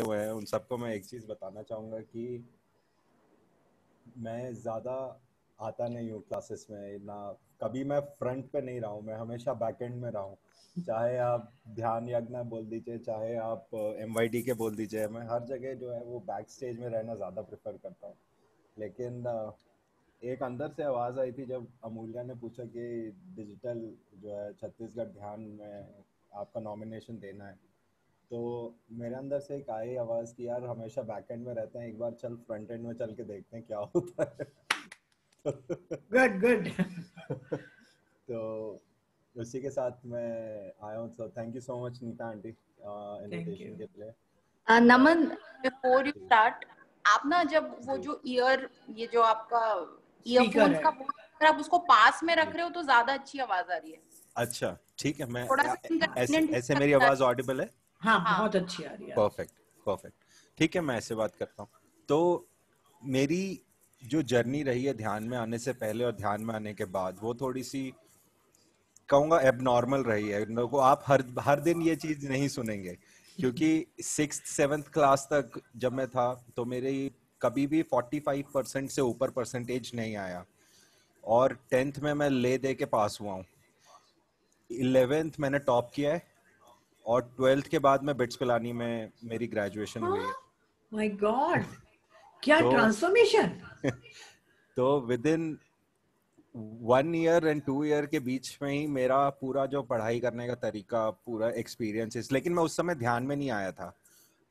हुए हैं उन सबको मैं एक चीज़ बताना चाहूँगा कि मैं ज़्यादा आता नहीं हूँ क्लासेस में ना कभी मैं फ्रंट पे नहीं रहा हूँ मैं हमेशा बैक एंड में रहा हूँ चाहे आप ध्यान यज्ञ बोल दीजिए चाहे आप एम के बोल दीजिए मैं हर जगह जो है वो बैक स्टेज में रहना ज़्यादा प्रेफर करता हूँ लेकिन एक अंदर से आवाज़ आई थी जब अमूल्या ने पूछा कि डिजिटल जो है छत्तीसगढ़ ध्यान में आपका नॉमिनेशन देना है तो मेरे अंदर से एक आई आवाज की यार हमेशा बैक एंड में रहते हैं एक बार चल फ्रंट एंड में चल के देखते हैं क्या होता है गुड गुड तो उसी के साथ मैं आया हूँ so thank you so much Nita aunty invitation के लिए नमन बिफोर यू स्टार्ट आप ना जब वो जो ईयर ये जो आपका ईयरफोन का अगर आप उसको पास में रख रहे हो तो ज्यादा अच्छी आवाज आ रही है अच्छा ठीक है मैं ऐसे मेरी आवाज ऑडिबल है हाँ, हाँ बहुत अच्छी आ रही है परफेक्ट परफेक्ट ठीक है मैं ऐसे बात करता हूँ तो मेरी जो जर्नी रही है ध्यान में आने से पहले और ध्यान में आने के बाद वो थोड़ी सी कहूँगा एबनॉर्मल रही है को आप हर हर दिन ये चीज़ नहीं सुनेंगे क्योंकि सिक्स सेवेंथ क्लास तक जब मैं था तो मेरे कभी भी फोर्टी फाइव परसेंट से ऊपर परसेंटेज नहीं आया और टेंथ में मैं ले दे के पास हुआ हूँ इलेवेंथ मैंने टॉप किया है और ट्वेल्थ के बाद में बिट्स पिलानी में मेरी ग्रेजुएशन हुई माय हाँ? गॉड क्या ट्रांसफॉर्मेशन तो within one year and two year के बीच में ही मेरा पूरा जो पढ़ाई करने का तरीका पूरा एक्सपीरियंसेस लेकिन मैं उस समय ध्यान में नहीं आया था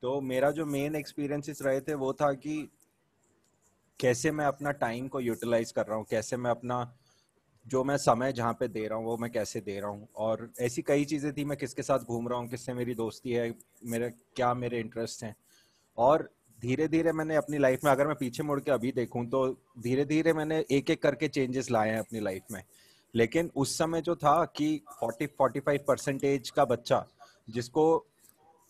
तो मेरा जो मेन एक्सपीरियंसेस रहे थे वो था कि कैसे मैं अपना टाइम को यूटिलाइज कर रहा हूँ कैसे मैं अपना जो मैं समय जहाँ पे दे रहा हूँ वो मैं कैसे दे रहा हूँ और ऐसी कई चीज़ें थी मैं किसके साथ घूम रहा हूँ किससे मेरी दोस्ती है मेरे क्या मेरे इंटरेस्ट हैं और धीरे धीरे मैंने अपनी लाइफ में अगर मैं पीछे मुड़ के अभी देखूँ तो धीरे धीरे मैंने एक एक करके चेंजेस लाए हैं अपनी लाइफ में लेकिन उस समय जो था कि फोर्टी 45 परसेंटेज का बच्चा जिसको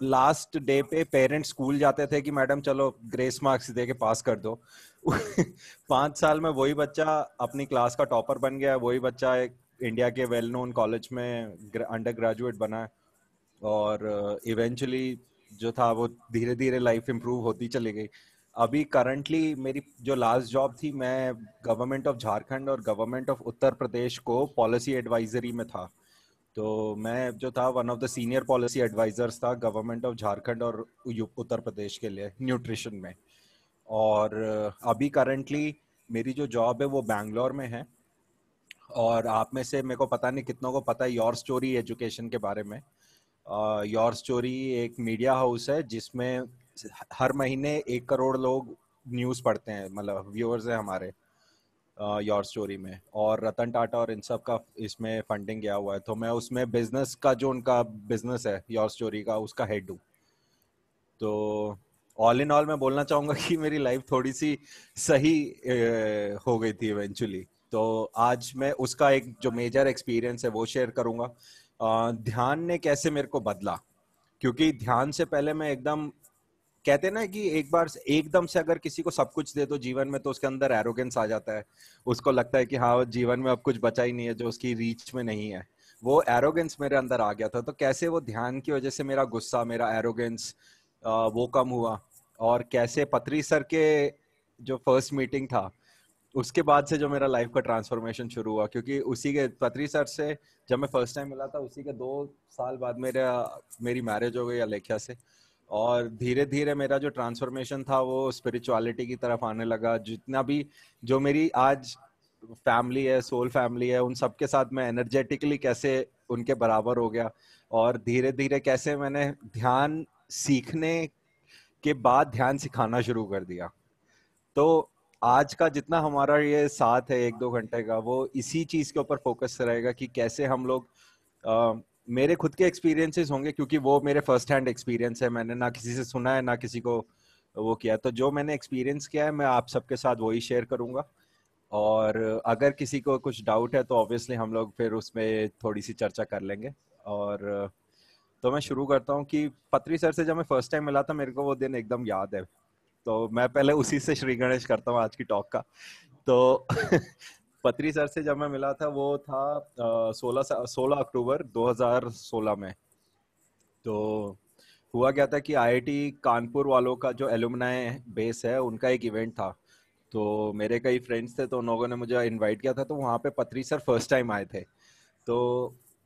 लास्ट डे पे पेरेंट्स स्कूल जाते थे कि मैडम चलो ग्रेस मार्क्स दे के पास कर दो पांच साल में वही बच्चा अपनी क्लास का टॉपर बन गया वही बच्चा एक इंडिया के वेल नोन कॉलेज में अंडर ग्रेजुएट बना है और इवेंचुअली uh, जो था वो धीरे धीरे लाइफ इम्प्रूव होती चली गई अभी करंटली मेरी जो लास्ट जॉब थी मैं गवर्नमेंट ऑफ झारखंड और गवर्नमेंट ऑफ उत्तर प्रदेश को पॉलिसी एडवाइजरी में था तो मैं जो था one of the senior policy advisors था गवर्नमेंट ऑफ झारखंड और उत्तर प्रदेश के लिए न्यूट्रिशन में और uh, अभी करंटली मेरी जो जॉब है वो बैंगलोर में है और आप में से मेरे को पता नहीं कितनों को पता है योर स्टोरी एजुकेशन के बारे में योर uh, स्टोरी एक मीडिया हाउस है जिसमें हर महीने एक करोड़ लोग न्यूज़ पढ़ते हैं मतलब व्यूअर्स हैं हमारे योर स्टोरी में और रतन टाटा और इन सब का इसमें फंडिंग गया हुआ है तो मैं उसमें बिजनेस का जो उनका बिजनेस है योर स्टोरी का उसका हेड हूँ तो ऑल इन ऑल मैं बोलना चाहूंगा कि मेरी लाइफ थोड़ी सी सही ए, हो गई थी इवेंचुअली तो आज मैं उसका एक जो मेजर एक्सपीरियंस है वो शेयर करूंगा ध्यान ने कैसे मेरे को बदला क्योंकि ध्यान से पहले मैं एकदम कहते ना कि एक बार एकदम से अगर किसी को सब कुछ दे दो जीवन में तो उसके अंदर एरोगेंस आ जाता है उसको लगता है कि हाँ जीवन में अब कुछ बचा ही नहीं है जो उसकी रीच में नहीं है वो एरोगेंस मेरे अंदर आ गया था तो कैसे वो ध्यान की वजह से मेरा गुस्सा मेरा एरोगेंस वो कम हुआ और कैसे पत्री सर के जो फर्स्ट मीटिंग था उसके बाद से जो मेरा लाइफ का ट्रांसफॉर्मेशन शुरू हुआ क्योंकि उसी के पत्री सर से जब मैं फर्स्ट टाइम मिला था उसी के दो साल बाद मेरा मेरी मैरिज हो गई अलेख्या से और धीरे धीरे मेरा जो ट्रांसफॉर्मेशन था वो स्पिरिचुअलिटी की तरफ आने लगा जितना भी जो मेरी आज फैमिली है सोल फैमिली है उन सब के साथ मैं एनर्जेटिकली कैसे उनके बराबर हो गया और धीरे धीरे कैसे मैंने ध्यान सीखने के बाद ध्यान सिखाना शुरू कर दिया तो आज का जितना हमारा ये साथ है एक दो घंटे का वो इसी चीज़ के ऊपर फोकस रहेगा कि कैसे हम लोग मेरे खुद के एक्सपीरियंसेस होंगे क्योंकि वो मेरे फर्स्ट हैंड एक्सपीरियंस है मैंने ना किसी से सुना है ना किसी को वो किया तो जो मैंने एक्सपीरियंस किया है मैं आप सबके साथ वही शेयर करूँगा और अगर किसी को कुछ डाउट है तो ऑब्वियसली हम लोग फिर उसमें थोड़ी सी चर्चा कर लेंगे और तो मैं शुरू करता हूँ कि पत्री सर से जब मैं फर्स्ट टाइम मिला था मेरे को वो दिन एकदम याद है तो मैं पहले उसी से श्री गणेश करता हूँ आज की टॉक का तो पत्री सर से जब मैं मिला था वो था सोलह सोलह अक्टूबर 2016 में तो हुआ क्या था कि आईआईटी कानपुर वालों का जो एलुमनाए बेस है उनका एक इवेंट था तो मेरे कई फ्रेंड्स थे तो उन लोगों ने मुझे इनवाइट किया था तो वहाँ पे पत्री सर फर्स्ट टाइम आए थे तो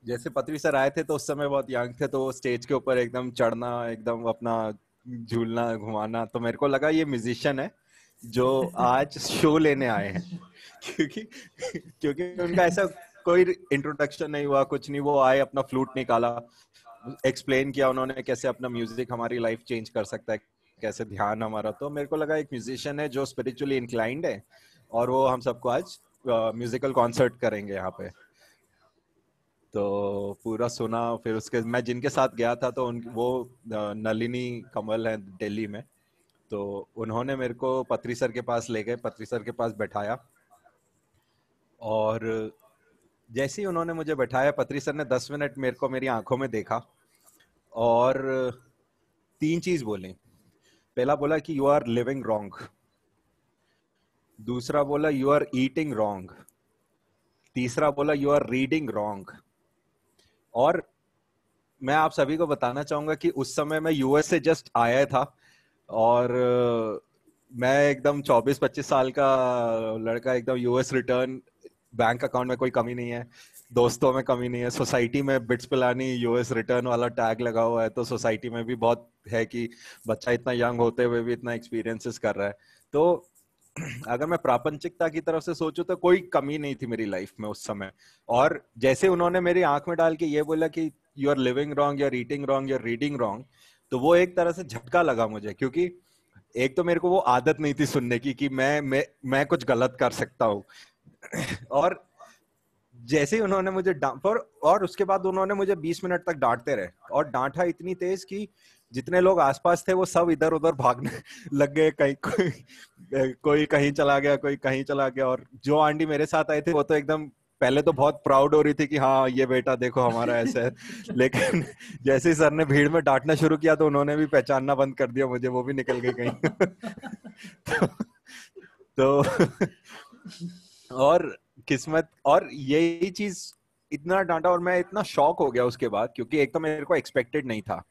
जैसे पत्री सर आए थे तो उस समय बहुत यंग थे तो स्टेज के ऊपर एकदम चढ़ना एकदम अपना झूलना घुमाना तो मेरे को लगा ये म्यूजिशियन है जो आज शो लेने आए हैं क्योंकि क्योंकि उनका ऐसा कोई इंट्रोडक्शन नहीं हुआ कुछ नहीं वो आए अपना फ्लूट निकाला एक्सप्लेन किया उन्होंने कैसे अपना म्यूजिक हमारी लाइफ चेंज कर सकता है कैसे ध्यान हमारा तो मेरे को लगा एक म्यूजिशियन है जो स्पिरिचुअली इंक्लाइंड है और वो हम सबको आज म्यूजिकल कॉन्सर्ट करेंगे यहाँ पे तो पूरा सुना फिर उसके मैं जिनके साथ गया था तो उन वो नलिनी कमल है दिल्ली में तो उन्होंने मेरे को पत्री सर के पास ले गए पत्री सर के पास बैठाया और जैसे ही उन्होंने मुझे बैठाया पत्री सर ने दस मिनट मेरे को मेरी आंखों में देखा और तीन चीज बोले पहला बोला कि यू आर लिविंग रॉन्ग दूसरा बोला यू आर ईटिंग रॉन्ग तीसरा बोला यू आर रीडिंग रॉन्ग और मैं आप सभी को बताना चाहूंगा कि उस समय मैं यूएस से जस्ट आया था और मैं एकदम 24-25 साल का लड़का एकदम यूएस रिटर्न बैंक अकाउंट में कोई कमी नहीं है दोस्तों में कमी नहीं है सोसाइटी में बिट्स पिलानी यूएस रिटर्न वाला टैग लगा हुआ है तो सोसाइटी में भी बहुत है कि बच्चा इतना यंग होते हुए भी इतना एक्सपीरियंसेस कर रहा है तो अगर मैं प्रापंचिकता की तरफ से सोचू तो कोई कमी नहीं थी मेरी लाइफ में उस समय और जैसे उन्होंने मेरी आंख में डाल के ये बोला कि you are living wrong you are eating wrong you are reading wrong तो वो एक तरह से झटका लगा मुझे क्योंकि एक तो मेरे को वो आदत नहीं थी सुनने की कि मैं मैं मैं कुछ गलत कर सकता हूँ और जैसे ही उन्होंने मुझे पर और उसके बाद उन्होंने मुझे 20 मिनट तक डांटते रहे और डांटा इतनी तेज कि जितने लोग आसपास थे वो सब इधर उधर भागने लग गए कहीं कोई कोई कहीं चला गया कोई कहीं चला गया और जो आंटी मेरे साथ आई थी वो तो एकदम पहले तो बहुत प्राउड हो रही थी कि हाँ ये बेटा देखो हमारा ऐसा है लेकिन जैसे ही सर ने भीड़ में डांटना शुरू किया तो उन्होंने भी पहचानना बंद कर दिया मुझे वो भी निकल गए कहीं तो, तो और किस्मत और यही चीज इतना डांटा और मैं इतना शॉक हो गया उसके बाद क्योंकि एक तो मेरे को एक्सपेक्टेड नहीं था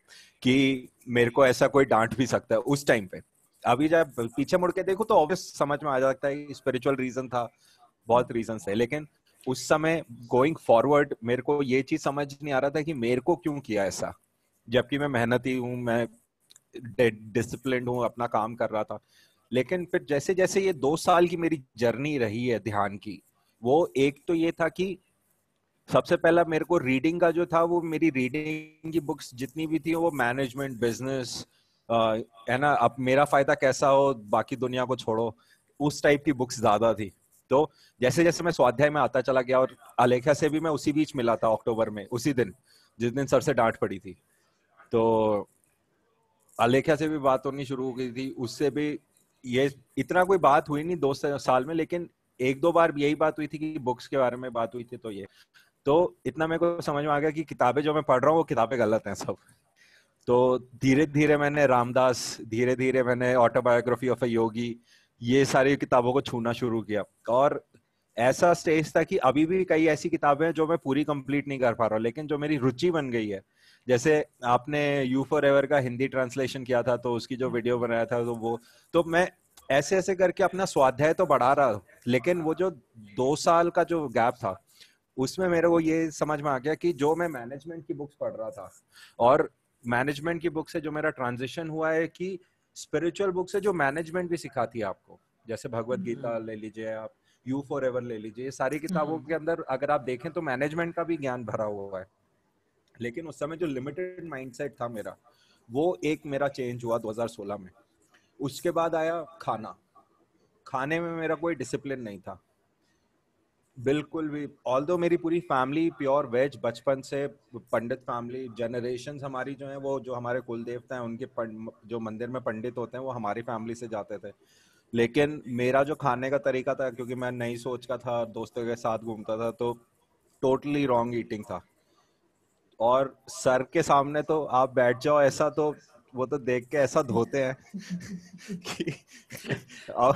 कि मेरे को ऐसा कोई डांट भी सकता है उस टाइम पे अभी जब पीछे मुड़ के देखो तो ऑब्वियस समझ में आ जाता है स्पिरिचुअल रीजन था बहुत रीजन है लेकिन उस समय गोइंग फॉरवर्ड मेरे को ये चीज समझ नहीं आ रहा था कि मेरे को क्यों किया ऐसा जबकि मैं मेहनती हूँ मैं डिसिप्लिन हूँ अपना काम कर रहा था लेकिन फिर जैसे जैसे ये दो साल की मेरी जर्नी रही है ध्यान की वो एक तो ये था कि सबसे पहला मेरे को रीडिंग का जो था वो मेरी रीडिंग की बुक्स जितनी भी थी वो मैनेजमेंट बिजनेस है ना अब मेरा फायदा कैसा हो बाकी दुनिया को छोड़ो उस टाइप की बुक्स ज्यादा थी तो जैसे जैसे मैं स्वाध्याय में आता चला गया और अलेखा से भी मैं उसी बीच मिला था अक्टूबर में उसी दिन जिस दिन सर से डांट पड़ी थी तो अलेखा से भी बात होनी शुरू हो गई थी उससे भी ये इतना कोई बात हुई नहीं दो साल में लेकिन एक दो बार यही बात हुई थी कि बुक्स के बारे में बात हुई थी तो ये तो इतना मेरे को समझ में आ गया कि किताबें जो मैं पढ़ रहा हूँ वो किताबें गलत हैं सब तो धीरे धीरे मैंने रामदास धीरे धीरे मैंने ऑटोबायोग्राफी ऑफ ए योगी ये सारी किताबों को छूना शुरू किया और ऐसा स्टेज था कि अभी भी कई ऐसी किताबें हैं जो मैं पूरी कंप्लीट नहीं कर पा रहा लेकिन जो मेरी रुचि बन गई है जैसे आपने यू फॉर एवर का हिंदी ट्रांसलेशन किया था तो उसकी जो वीडियो हम्म। बनाया था तो वो तो मैं ऐसे ऐसे करके अपना स्वाध्याय तो बढ़ा रहा हूँ लेकिन वो जो दो साल का जो गैप था उसमें मेरे को ये समझ में आ गया कि जो मैं मैनेजमेंट की बुक्स पढ़ रहा था और मैनेजमेंट की बुक से जो मेरा ट्रांजिशन हुआ है कि स्पिरिचुअल बुक से जो मैनेजमेंट भी सिखाती है आपको जैसे भगवत गीता हम्म। ले लीजिए आप यू फॉर एवर ले लीजिए ये सारी किताबों हम्म। के अंदर अगर आप देखें तो मैनेजमेंट का भी ज्ञान भरा हुआ है लेकिन उस समय जो लिमिटेड माइंडसेट था मेरा वो एक मेरा चेंज हुआ 2016 में उसके बाद आया खाना खाने में मेरा कोई डिसिप्लिन नहीं था बिल्कुल भी ऑल दो मेरी पूरी फैमिली प्योर वेज बचपन से पंडित फैमिली जनरेशन हमारी जो है वो जो हमारे कुल देवता हैं उनके जो मंदिर में पंडित होते हैं वो हमारी फैमिली से जाते थे लेकिन मेरा जो खाने का तरीका था क्योंकि मैं नई सोच का था दोस्तों के साथ घूमता था तो टोटली रॉन्ग ईटिंग था और सर के सामने तो आप बैठ जाओ ऐसा तो वो तो देख के ऐसा धोते हैं कि और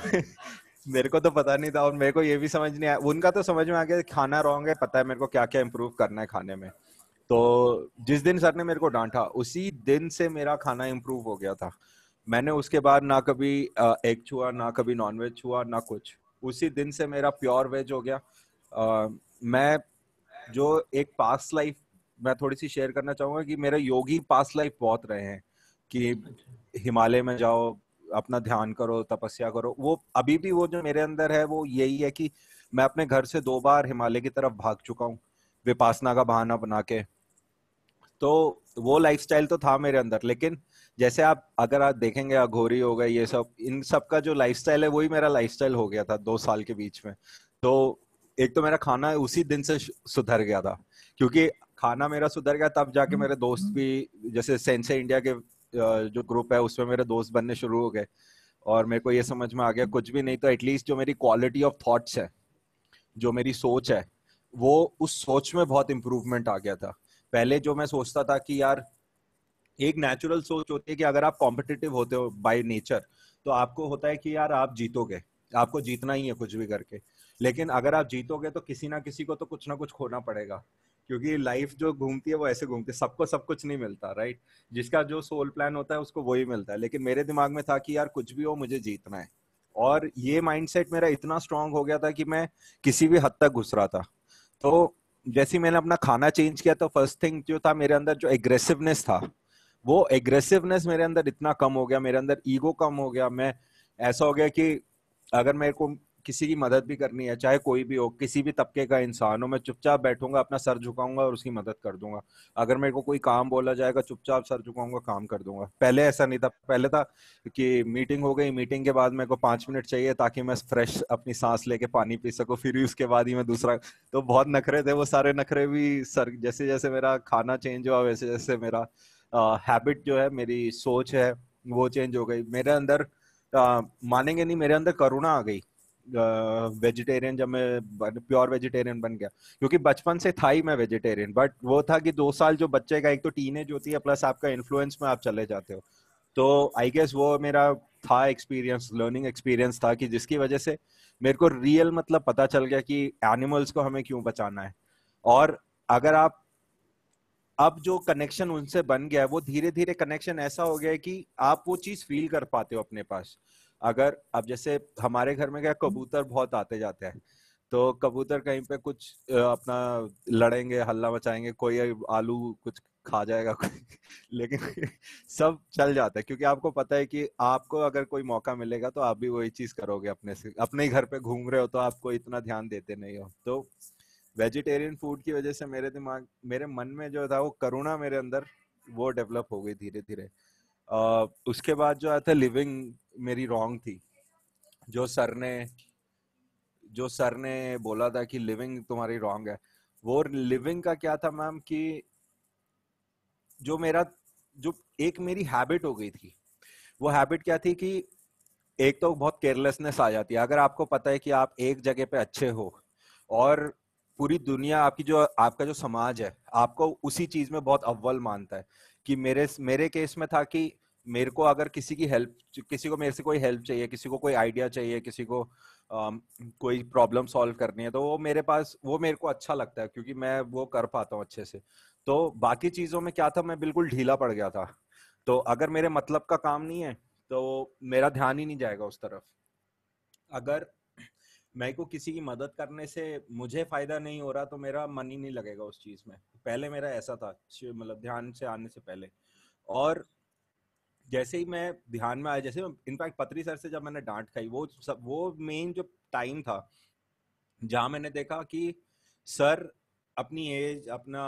मेरे को तो पता नहीं था और मेरे को ये भी समझ नहीं आया उनका तो समझ में आ गया खाना रॉन्ग है पता है मेरे को क्या क्या इम्प्रूव करना है खाने में तो जिस दिन सर ने मेरे को डांटा उसी दिन से मेरा खाना इम्प्रूव हो गया था मैंने उसके बाद ना कभी एग छुआ ना कभी नॉन वेज छुआ ना कुछ उसी दिन से मेरा प्योर वेज हो गया आ, मैं जो एक पास्ट लाइफ मैं थोड़ी सी शेयर करना चाहूंगा कि मेरे योगी पास लाइफ बहुत रहे हैं कि अच्छा। हिमालय में जाओ अपना ध्यान करो तपस्या करो वो अभी भी वो जो मेरे अंदर है वो यही है कि मैं अपने घर से दो बार हिमालय की तरफ भाग चुका हूँ विपासना का बहाना बना के तो वो लाइफस्टाइल तो था मेरे अंदर लेकिन जैसे आप अगर आप देखेंगे अघोरी हो गए ये सब इन सब का जो लाइफस्टाइल है वही मेरा लाइफस्टाइल हो गया था दो साल के बीच में तो एक तो मेरा खाना उसी दिन से सुधर गया था क्योंकि खाना मेरा सुधर गया तब जाके मेरे दोस्त भी जैसे सेंसे इंडिया के जो ग्रुप है उसमें मेरे दोस्त बनने शुरू हो गए और मेरे को ये समझ में आ गया कुछ भी नहीं तो एटलीस्ट जो मेरी क्वालिटी ऑफ थॉट्स है जो मेरी सोच है वो उस सोच में बहुत इम्प्रूवमेंट आ गया था पहले जो मैं सोचता था कि यार एक नेचुरल सोच होती है कि अगर आप कॉम्पिटिटिव होते हो बाय नेचर तो आपको होता है कि यार आप जीतोगे आपको जीतना ही है कुछ भी करके लेकिन अगर आप जीतोगे तो किसी ना किसी को तो कुछ ना कुछ खोना पड़ेगा क्योंकि लाइफ जो घूमती है वो ऐसे घूमती है सबको सब कुछ नहीं मिलता राइट जिसका जो सोल प्लान होता है उसको वही मिलता है लेकिन मेरे दिमाग में था कि यार कुछ भी हो मुझे जीतना है और ये माइंडसेट मेरा इतना स्ट्रांग हो गया था कि मैं किसी भी हद तक घुस रहा था तो जैसे मैंने अपना खाना चेंज किया तो फर्स्ट थिंग जो था मेरे अंदर जो एग्रेसिवनेस था वो एग्रेसिवनेस मेरे अंदर इतना कम हो गया मेरे अंदर ईगो कम हो गया मैं ऐसा हो गया कि अगर मेरे को किसी की मदद भी करनी है चाहे कोई भी हो किसी भी तबके का इंसान हो मैं चुपचाप बैठूंगा अपना सर झुकाऊंगा और उसकी मदद कर दूंगा अगर मेरे को कोई काम बोला जाएगा चुपचाप सर झुकाऊंगा काम कर दूंगा पहले ऐसा नहीं था पहले था कि मीटिंग हो गई मीटिंग के बाद मेरे को पांच मिनट चाहिए ताकि मैं फ्रेश अपनी सांस लेके पानी पी सकूँ फिर भी उसके बाद ही मैं दूसरा तो बहुत नखरे थे वो सारे नखरे भी सर जैसे जैसे मेरा खाना चेंज हुआ वैसे जैसे मेरा हैबिट जो है मेरी सोच है वो चेंज हो गई मेरे अंदर मानेंगे नहीं मेरे अंदर करुणा आ गई वेजिटेरियन जब मैं प्योर वेजिटेरियन बन गया क्योंकि बचपन से था ही मैं वेजिटेरियन बट वो था कि दो साल जो बच्चे का एक तो टीनेज होती है प्लस आपका इन्फ्लुएंस में आप चले जाते हो तो आई गेस वो मेरा था एक्सपीरियंस लर्निंग एक्सपीरियंस था कि जिसकी वजह से मेरे को रियल मतलब पता चल गया कि एनिमल्स को हमें क्यों बचाना है और अगर आप अब जो कनेक्शन उनसे बन गया है वो धीरे धीरे कनेक्शन ऐसा हो गया है कि आप वो चीज फील कर पाते हो अपने पास अगर अब जैसे हमारे घर में क्या कबूतर बहुत आते जाते हैं तो कबूतर कहीं पे कुछ अपना लड़ेंगे हल्ला मचाएंगे कोई आलू कुछ खा जाएगा कोई लेकिन सब चल जाता है क्योंकि आपको पता है कि आपको अगर कोई मौका मिलेगा तो आप भी वही चीज करोगे अपने से अपने घर पे घूम रहे हो तो आपको इतना ध्यान देते नहीं हो तो वेजिटेरियन फूड की वजह से मेरे दिमाग मेरे मन में जो था वो करुणा मेरे अंदर वो डेवलप हो गई धीरे धीरे उसके बाद जो आया था लिविंग मेरी रॉन्ग थी जो सर ने जो सर ने बोला था कि लिविंग तुम्हारी रॉन्ग है वो लिविंग का क्या था मैम कि जो मेरा जो एक मेरी हैबिट हो गई थी वो हैबिट क्या थी कि एक तो बहुत केयरलेसनेस आ जाती है अगर आपको पता है कि आप एक जगह पे अच्छे हो और पूरी दुनिया आपकी जो आपका जो समाज है आपको उसी चीज में बहुत अव्वल मानता है कि मेरे मेरे केस में था कि मेरे को अगर किसी की हेल्प किसी को मेरे से कोई हेल्प चाहिए किसी को कोई आइडिया चाहिए किसी को um, कोई प्रॉब्लम सॉल्व करनी है तो वो मेरे पास वो मेरे को अच्छा लगता है क्योंकि मैं वो कर पाता हूँ अच्छे से तो बाकी चीज़ों में क्या था मैं बिल्कुल ढीला पड़ गया था तो अगर मेरे मतलब का काम नहीं है तो मेरा ध्यान ही नहीं जाएगा उस तरफ अगर मैं को किसी की मदद करने से मुझे फायदा नहीं हो रहा तो मेरा मन ही नहीं लगेगा उस चीज में पहले मेरा ऐसा था मतलब ध्यान से आने से पहले और जैसे ही मैं ध्यान में आया जैसे इनफैक्ट पत्री सर से जब मैंने डांट खाई वो सब वो मेन जो टाइम था जहाँ मैंने देखा कि सर अपनी एज अपना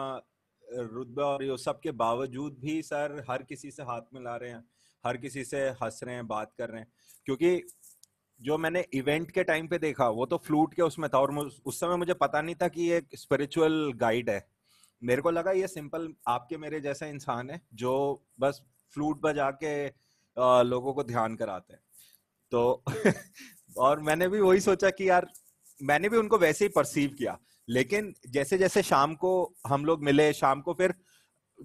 रुतबा और ये सब के बावजूद भी सर हर किसी से हाथ मिला रहे हैं हर किसी से हंस रहे हैं बात कर रहे हैं क्योंकि जो मैंने इवेंट के टाइम पे देखा वो तो फ्लूट के उसमें था और उस समय मुझे पता नहीं था कि ये स्पिरिचुअल गाइड है मेरे को लगा ये सिंपल आपके मेरे जैसा इंसान है जो बस फ्लूट बजा के लोगों को ध्यान कराते हैं तो और मैंने भी वही सोचा कि यार मैंने भी उनको वैसे ही परसीव किया लेकिन जैसे जैसे शाम को हम लोग मिले शाम को फिर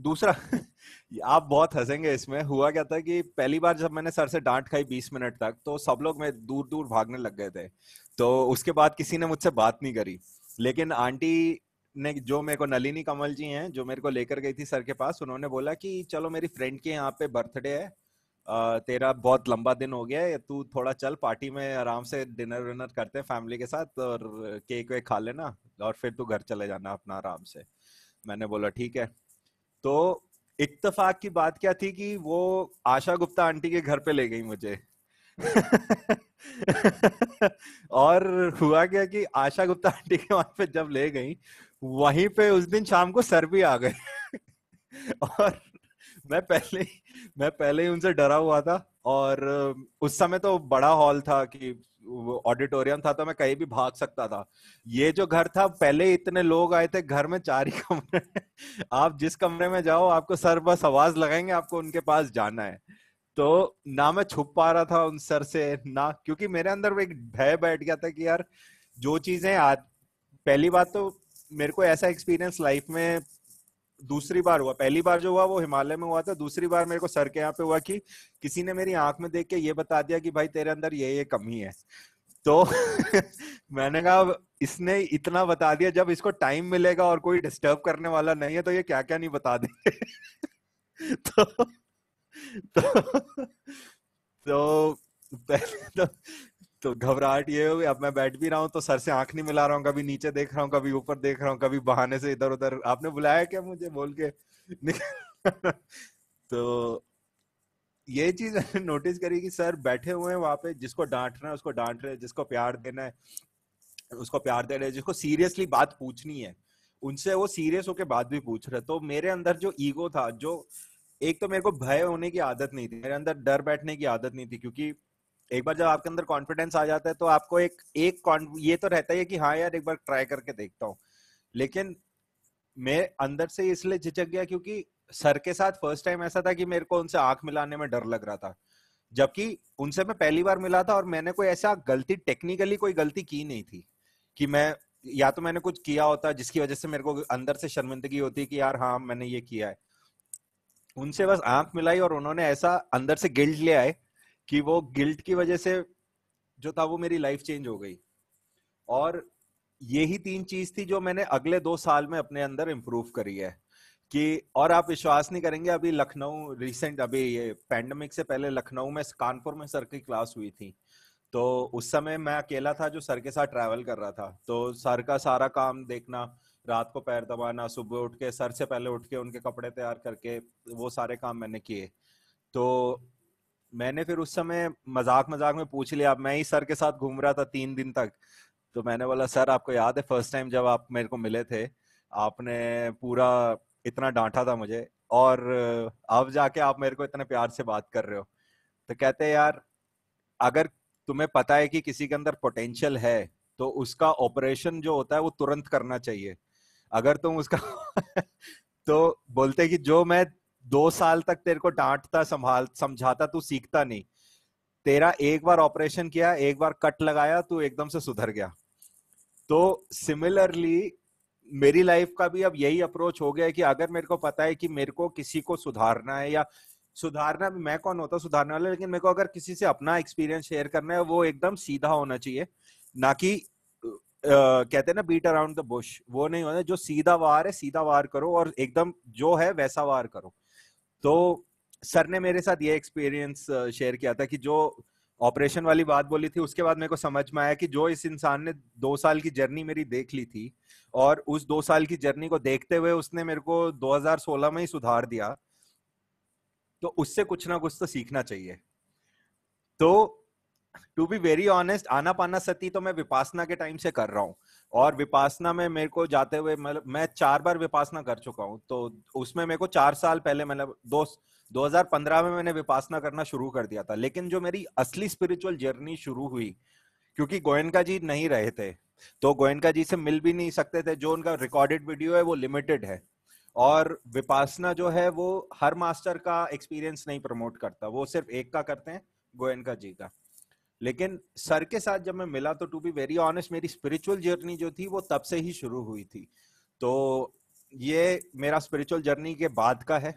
दूसरा आप बहुत हंसेंगे इसमें हुआ क्या था कि पहली बार जब मैंने सर से डांट खाई बीस मिनट तक तो सब लोग मैं दूर दूर भागने लग गए थे तो उसके बाद किसी ने मुझसे बात नहीं करी लेकिन आंटी ने जो मेरे को नलिनी कमल जी हैं जो मेरे को लेकर गई थी सर के पास उन्होंने बोला कि चलो मेरी फ्रेंड के यहाँ पे बर्थडे है आ, तेरा बहुत लंबा दिन हो गया है तू थोड़ा चल पार्टी में आराम से डिनर विनर करते हैं फैमिली के साथ और केक वेक खा लेना और फिर तू घर चले जाना अपना आराम से मैंने बोला ठीक है तो इतफाक की बात क्या थी कि वो आशा गुप्ता आंटी के घर पे ले गई मुझे और हुआ क्या कि आशा गुप्ता आंटी के वहां पे जब ले गई वहीं पे उस दिन शाम को सर भी आ गए और मैं पहले मैं पहले ही उनसे डरा हुआ था और उस समय तो बड़ा हॉल था कि ऑडिटोरियम था तो मैं कहीं भी भाग सकता था ये जो घर था पहले इतने लोग आए थे घर में चार ही कमरे आप जिस कमरे में जाओ आपको सर बस आवाज लगाएंगे आपको उनके पास जाना है तो ना मैं छुप पा रहा था उन सर से ना क्योंकि मेरे अंदर एक भय बैठ गया था कि यार जो चीजें आज पहली बात तो मेरे को ऐसा एक्सपीरियंस लाइफ में दूसरी बार हुआ पहली बार जो हुआ वो हिमालय में हुआ था दूसरी बार मेरे को सर के यहाँ पे हुआ कि किसी ने मेरी आंख में देख के ये बता दिया कि भाई तेरे अंदर ये ये कमी है तो मैंने कहा इसने इतना बता दिया जब इसको टाइम मिलेगा और कोई डिस्टर्ब करने वाला नहीं है तो ये क्या क्या नहीं बता देंगे तो, तो, तो, तो, तो तो घबराहट ये हुई अब मैं बैठ भी रहा हूँ तो सर से आंख नहीं मिला रहा हूँ कभी नीचे देख रहा हूँ कभी ऊपर देख रहा हूँ कभी बहाने से इधर उधर आपने बुलाया क्या मुझे बोल के तो ये चीज नोटिस करी कि सर बैठे हुए हैं वहां पे जिसको रहे हैं उसको डांट रहे हैं जिसको प्यार देना है उसको प्यार दे रहे हैं जिसको सीरियसली बात पूछनी है उनसे वो सीरियस होके बात भी पूछ रहे तो मेरे अंदर जो ईगो था जो एक तो मेरे को भय होने की आदत नहीं थी मेरे अंदर डर बैठने की आदत नहीं थी क्योंकि एक बार जब आपके अंदर कॉन्फिडेंस आ जाता है तो आपको एक एक ये तो रहता है कि हाँ यार एक बार ट्राई करके देखता हूँ लेकिन मैं अंदर से इसलिए झिझक गया क्योंकि सर के साथ फर्स्ट टाइम ऐसा था कि मेरे को उनसे आंख मिलाने में डर लग रहा था जबकि उनसे मैं पहली बार मिला था और मैंने कोई ऐसा गलती टेक्निकली कोई गलती की नहीं थी कि मैं या तो मैंने कुछ किया होता जिसकी वजह से मेरे को अंदर से शर्मिंदगी होती कि यार हाँ मैंने ये किया है उनसे बस आंख मिलाई और उन्होंने ऐसा अंदर से गिल्ड ले आए कि वो गिल्ट की वजह से जो था वो मेरी लाइफ चेंज हो गई और यही तीन चीज थी जो मैंने अगले दो साल में अपने अंदर इम्प्रूव करी है कि और आप विश्वास नहीं करेंगे अभी लखनऊ रिसेंट अभी ये पैंडमिक से पहले लखनऊ में कानपुर में सर की क्लास हुई थी तो उस समय मैं अकेला था जो सर के साथ ट्रैवल कर रहा था तो सर का सारा काम देखना रात को पैर दबाना सुबह उठ के सर से पहले उठ के उनके कपड़े तैयार करके वो सारे काम मैंने किए तो मैंने फिर उस समय मजाक मजाक में पूछ लिया मैं ही सर के साथ घूम रहा था तीन दिन तक तो मैंने बोला सर आपको याद है फर्स्ट टाइम जब आप मेरे को मिले थे आपने पूरा इतना डांटा था मुझे और अब जाके आप मेरे को इतने प्यार से बात कर रहे हो तो कहते हैं यार अगर तुम्हें पता है कि किसी के अंदर पोटेंशियल है तो उसका ऑपरेशन जो होता है वो तुरंत करना चाहिए अगर तुम उसका तो बोलते कि जो मैं दो साल तक तेरे को डांटता संभाल समझाता तू सीखता नहीं तेरा एक बार ऑपरेशन किया एक बार कट लगाया तू एकदम से सुधर गया तो सिमिलरली मेरी लाइफ का भी अब यही अप्रोच हो गया है कि अगर मेरे को पता है कि मेरे को किसी को सुधारना है या सुधारना भी मैं कौन होता सुधारने वाला लेकिन मेरे को अगर किसी से अपना एक्सपीरियंस शेयर करना है वो एकदम सीधा होना चाहिए ना कि Uh, कहते हैं ना बीट अराउंड द बुश वो नहीं होता जो सीधा वार है सीधा वार करो और एकदम जो है वैसा वार करो तो सर ने मेरे साथ ये एक्सपीरियंस शेयर किया था कि जो ऑपरेशन वाली बात बोली थी उसके बाद मेरे को समझ में आया कि जो इस इंसान ने दो साल की जर्नी मेरी देख ली थी और उस दो साल की जर्नी को देखते हुए उसने मेरे को 2016 में ही सुधार दिया तो उससे कुछ ना कुछ तो सीखना चाहिए तो टू बी वेरी ऑनेस्ट आना पाना सती तो मैं विपासना के टाइम से कर रहा हूँ और विपासना में मेरे को जाते हुए मतलब मैं चार बार विपासना कर चुका हूँ तो उसमें मेरे को चार साल पहले मतलब दो 2015 में मैंने विपासना करना शुरू कर दिया था लेकिन जो मेरी असली स्पिरिचुअल जर्नी शुरू हुई क्योंकि गोयनका जी नहीं रहे थे तो गोयनका जी से मिल भी नहीं सकते थे जो उनका रिकॉर्डेड वीडियो है वो लिमिटेड है और विपासना जो है वो हर मास्टर का एक्सपीरियंस नहीं प्रमोट करता वो सिर्फ एक का करते हैं गोयनका जी का लेकिन सर के साथ जब मैं मिला तो टू बी वेरी ऑनेस्ट मेरी स्पिरिचुअल जर्नी जो थी वो तब से ही शुरू हुई थी तो ये मेरा स्पिरिचुअल जर्नी के बाद का है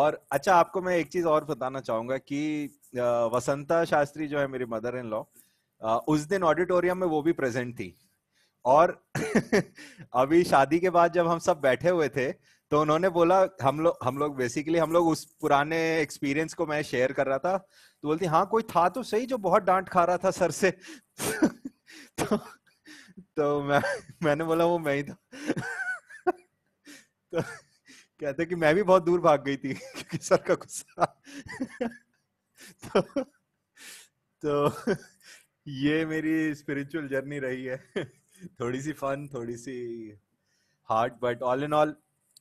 और अच्छा आपको मैं एक चीज और बताना चाहूंगा कि वसंता शास्त्री जो है मेरी मदर इन लॉ उस दिन ऑडिटोरियम में वो भी प्रेजेंट थी और अभी शादी के बाद जब हम सब बैठे हुए थे तो उन्होंने बोला हम लोग हम लोग बेसिकली हम लोग उस पुराने एक्सपीरियंस को मैं शेयर कर रहा था तो बोलती हाँ कोई था तो सही जो बहुत डांट खा रहा था सर से तो तो मैं मैंने बोला वो मैं ही था तो कहते कि मैं भी बहुत दूर भाग गई थी क्योंकि सर का गुस्सा तो तो ये मेरी स्पिरिचुअल जर्नी रही है थोड़ी सी फन थोड़ी सी hard but all in all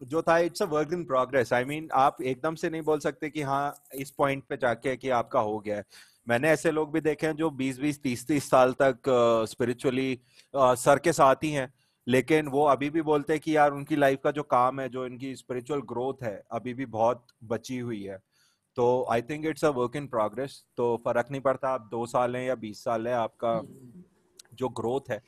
जो था it's a work in progress I mean आप एकदम से नहीं बोल सकते कि हाँ इस पॉइंट पे जाके कि आपका हो गया है मैंने ऐसे लोग भी देखे हैं जो 20 20 30 30 साल तक स्पिरिचुअली uh, uh, सर के साथ ही हैं लेकिन वो अभी भी बोलते हैं कि यार उनकी लाइफ का जो काम है जो इनकी स्पिरिचुअल ग्रोथ है अभी भी बहुत बची हुई है तो I think it's a work in progress तो फर्क नहीं पड़ता आप दो साल हैं या बीस साल हम्म। है आपका जो ग्रोथ है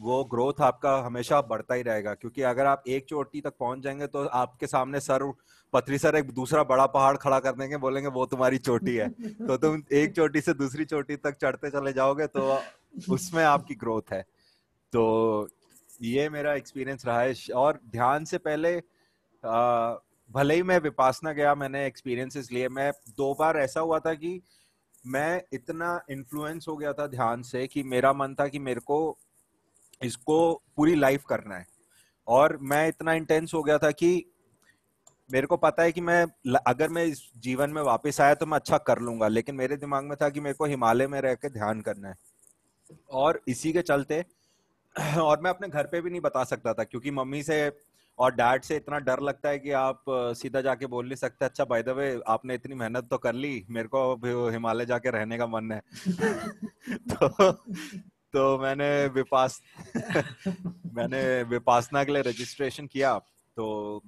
वो ग्रोथ आपका हमेशा बढ़ता ही रहेगा क्योंकि अगर आप एक चोटी तक पहुंच जाएंगे तो आपके सामने सर पथरी सर एक दूसरा बड़ा पहाड़ खड़ा कर देंगे बोलेंगे वो तुम्हारी चोटी है तो तुम एक चोटी से दूसरी चोटी तक चढ़ते चले जाओगे तो उसमें आपकी ग्रोथ है तो ये मेरा एक्सपीरियंस रहा है और ध्यान से पहले आ, भले ही मैं विपासना गया मैंने एक्सपीरियंसेस लिए मैं दो बार ऐसा हुआ था कि मैं इतना इन्फ्लुएंस हो गया था ध्यान से कि मेरा मन था कि मेरे को इसको पूरी लाइफ करना है और मैं इतना इंटेंस हो गया था कि मेरे को पता है कि मैं अगर मैं इस जीवन में वापस आया तो मैं अच्छा कर लूंगा लेकिन मेरे दिमाग में था कि मेरे को हिमालय में रह के ध्यान करना है और इसी के चलते और मैं अपने घर पे भी नहीं बता सकता था क्योंकि मम्मी से और डैड से इतना डर लगता है कि आप सीधा जाके बोल नहीं सकते अच्छा बाय द वे आपने इतनी मेहनत तो कर ली मेरे को हिमालय जाके रहने का मन है तो तो मैंने विपास मैंने विपासना के लिए रजिस्ट्रेशन किया तो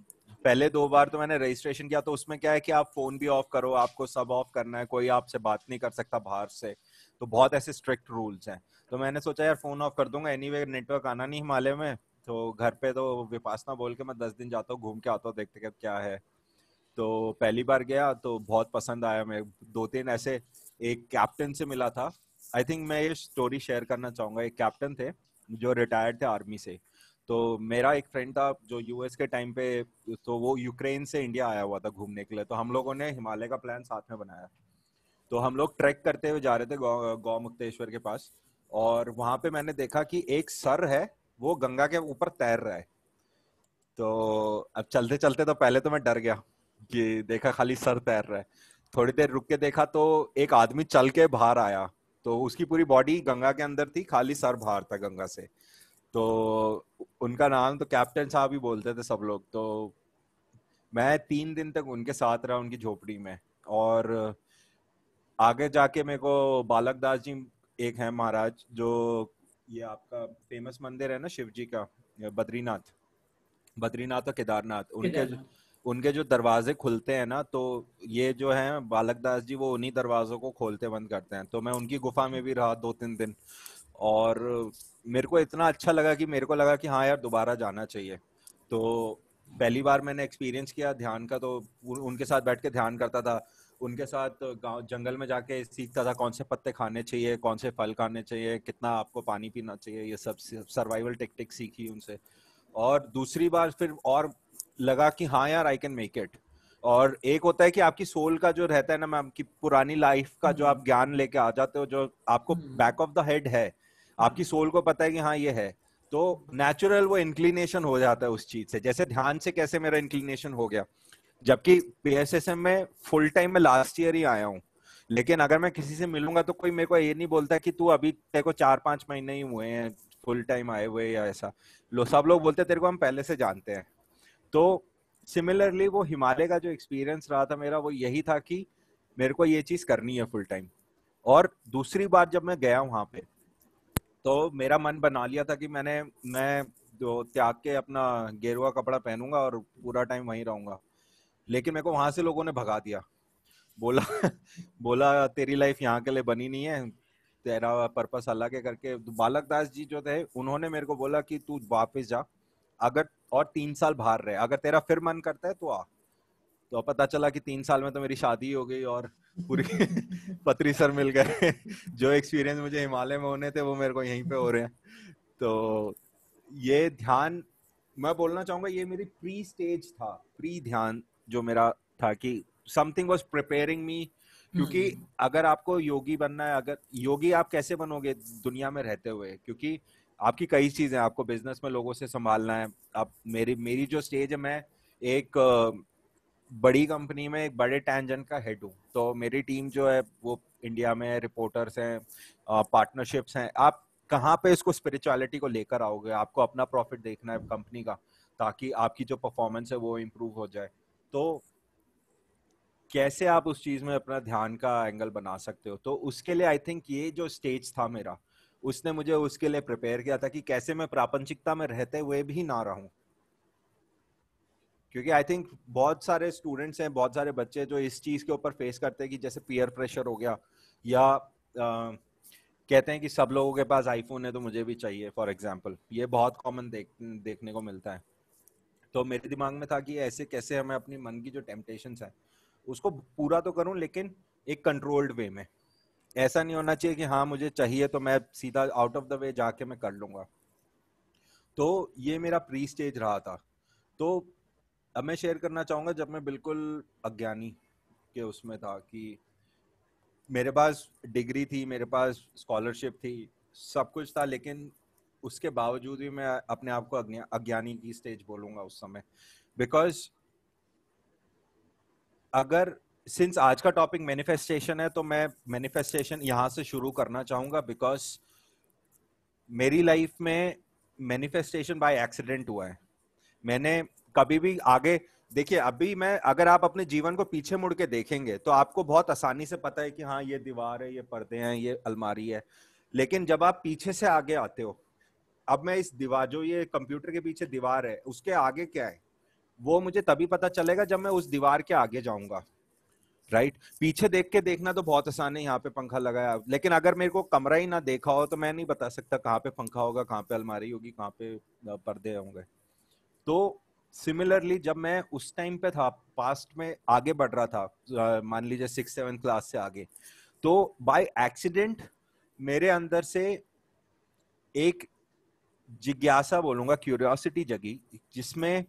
पहले दो बार तो मैंने रजिस्ट्रेशन किया तो उसमें क्या है कि आप फोन भी ऑफ करो आपको सब ऑफ करना है कोई आपसे बात नहीं कर सकता बाहर से तो बहुत ऐसे स्ट्रिक्ट रूल्स हैं तो मैंने सोचा यार फोन ऑफ कर दूंगा एनी anyway, नेटवर्क आना नहीं हिमालय में तो घर पे तो विपासना बोल के मैं दस दिन जाता हूँ घूम के आता हूँ देखते कि क्या है तो पहली बार गया तो बहुत पसंद आया मैं दो तीन ऐसे एक कैप्टन से मिला था आई थिंक मैं ये स्टोरी शेयर करना चाहूंगा एक कैप्टन थे जो रिटायर्ड थे आर्मी से तो मेरा एक फ्रेंड था जो यूएस के टाइम पे तो वो यूक्रेन से इंडिया आया हुआ था घूमने के लिए तो हम लोगों ने हिमालय का प्लान साथ में बनाया तो हम लोग ट्रैक करते हुए जा रहे थे गौ, गौ मुक्तेश्वर के पास और वहां पे मैंने देखा कि एक सर है वो गंगा के ऊपर तैर रहा है तो अब चलते चलते तो पहले तो मैं डर गया कि देखा खाली सर तैर रहा है थोड़ी देर रुक के देखा तो एक आदमी चल के बाहर आया तो उसकी पूरी बॉडी गंगा के अंदर थी खाली सर बाहर था गंगा से तो उनका नाम तो कैप्टन साहब ही बोलते थे सब लोग तो मैं तीन दिन तक उनके साथ रहा उनकी झोपड़ी में और आगे जाके मेरे को बालक दास जी एक हैं महाराज जो ये आपका फेमस मंदिर है ना शिव जी का बद्रीनाथ बद्रीनाथ और केदारनाथ उनके केदारनाथ। उनके जो दरवाजे खुलते हैं ना तो ये जो है बालक दास जी वो उन्हीं दरवाजों को खोलते बंद करते हैं तो मैं उनकी गुफा में भी रहा दो तीन दिन और मेरे को इतना अच्छा लगा कि मेरे को लगा कि हाँ यार दोबारा जाना चाहिए तो पहली बार मैंने एक्सपीरियंस किया ध्यान का तो उनके साथ बैठ के ध्यान करता था उनके साथ गांव जंगल में जाके सीखता था कौन से पत्ते खाने चाहिए कौन से फल खाने चाहिए कितना आपको पानी पीना चाहिए ये सब सर्वाइवल टेक्टिक सीखी उनसे और दूसरी बार फिर और लगा कि हाँ यार आई कैन मेक इट और एक होता है कि आपकी सोल का जो रहता है ना मैम की पुरानी लाइफ का जो हम्म। आप ज्ञान लेके आ जाते हो जो आपको बैक ऑफ द हेड है आपकी सोल हम्म। को पता है कि हाँ ये है तो नेचुरल वो इंक्लिनेशन हो जाता है उस चीज से जैसे ध्यान से कैसे मेरा इंक्लिनेशन हो गया जबकि पीएसएसएम में फुल टाइम में लास्ट ईयर ही आया हूँ लेकिन अगर मैं किसी से मिलूंगा तो कोई मेरे को ये नहीं बोलता कि तू अभी तेरे को चार पांच महीने ही हुए हैं फुल टाइम आए हुए या ऐसा लो सब लोग बोलते तेरे को हम पहले से जानते हैं तो सिमिलरली वो हिमालय का जो एक्सपीरियंस रहा था मेरा वो यही था कि मेरे को ये चीज करनी है फुल टाइम और दूसरी बार जब मैं गया वहां पे तो मेरा मन बना लिया था कि मैंने मैं जो त्याग के अपना गेरुआ कपड़ा पहनूंगा और पूरा टाइम वहीं रहूंगा लेकिन मेरे को वहां से लोगों ने भगा दिया बोला बोला तेरी लाइफ यहाँ के लिए बनी नहीं है तेरा पर्पस अल्लाह के करके बालक दास जी जो थे उन्होंने मेरे को बोला कि तू वापस जा अगर और तीन साल बाहर रहे अगर तेरा फिर मन करता है तो आ तो पता चला कि तीन साल में तो मेरी शादी हो गई और पूरी पत्री सर मिल गए जो एक्सपीरियंस मुझे हिमालय में होने थे वो मेरे को यहीं पे हो रहे हैं तो ये ध्यान मैं बोलना चाहूंगा ये मेरी प्री स्टेज था प्री ध्यान जो मेरा था कि समथिंग वॉज प्रिपेयरिंग मी क्योंकि हम्म। अगर आपको योगी बनना है अगर योगी आप कैसे बनोगे दुनिया में रहते हुए क्योंकि आपकी कई चीजें आपको बिजनेस में लोगों से संभालना है आप मेरी मेरी जो स्टेज है मैं एक बड़ी कंपनी में एक बड़े टैंजन का हेड हूँ तो मेरी टीम जो है वो इंडिया में रिपोर्टर्स हैं पार्टनरशिप्स हैं आप कहाँ पे इसको स्पिरिचुअलिटी को लेकर आओगे आपको अपना प्रॉफिट देखना है कंपनी का ताकि आपकी जो परफॉर्मेंस है वो इम्प्रूव हो जाए तो कैसे आप उस चीज़ में अपना ध्यान का एंगल बना सकते हो तो उसके लिए आई थिंक ये जो स्टेज था मेरा उसने मुझे उसके लिए प्रिपेयर किया था कि कैसे मैं प्रापंचिकता में रहते हुए भी ना रहूं क्योंकि आई थिंक बहुत सारे स्टूडेंट्स हैं बहुत सारे बच्चे जो इस चीज़ के ऊपर फेस करते हैं कि जैसे पीयर प्रेशर हो गया या आ, कहते हैं कि सब लोगों के पास आईफोन है तो मुझे भी चाहिए फॉर एग्जाम्पल ये बहुत कॉमन देख देखने को मिलता है तो मेरे दिमाग में था कि ऐसे कैसे हमें अपनी मन की जो टेम्पटेशन है उसको पूरा तो करूं लेकिन एक कंट्रोल्ड वे में ऐसा नहीं होना चाहिए कि हाँ मुझे चाहिए तो मैं सीधा आउट ऑफ द वे जाके मैं कर लूंगा तो ये मेरा प्री स्टेज रहा था तो अब मैं शेयर करना चाहूंगा जब मैं बिल्कुल अज्ञानी के उसमें था कि मेरे पास डिग्री थी मेरे पास स्कॉलरशिप थी सब कुछ था लेकिन उसके बावजूद भी मैं अपने आप को अज्ञानी की स्टेज बोलूंगा उस समय बिकॉज अगर सिंस आज का टॉपिक मैनिफेस्टेशन है तो मैं मैनिफेस्टेशन यहाँ से शुरू करना चाहूंगा बिकॉज मेरी लाइफ में मैनिफेस्टेशन बाय एक्सीडेंट हुआ है मैंने कभी भी आगे देखिए अभी मैं अगर आप अपने जीवन को पीछे मुड़ के देखेंगे तो आपको बहुत आसानी से पता है कि हाँ ये दीवार है ये पर्दे हैं ये अलमारी है लेकिन जब आप पीछे से आगे आते हो अब मैं इस दीवार जो ये कंप्यूटर के पीछे दीवार है उसके आगे क्या है वो मुझे तभी पता चलेगा जब मैं उस दीवार के आगे जाऊंगा राइट right? पीछे देख के देखना तो बहुत आसान है यहाँ पे पंखा लगाया लेकिन अगर मेरे को कमरा ही ना देखा हो तो मैं नहीं बता सकता कहाँ पे पंखा होगा कहाँ पे अलमारी होगी कहाँ पे पर्दे होंगे तो सिमिलरली जब मैं उस टाइम पे था पास्ट में आगे बढ़ रहा था मान लीजिए सिक्स सेवन क्लास से आगे तो बाय एक्सीडेंट मेरे अंदर से एक जिज्ञासा बोलूंगा क्यूरियोसिटी जगी जिसमें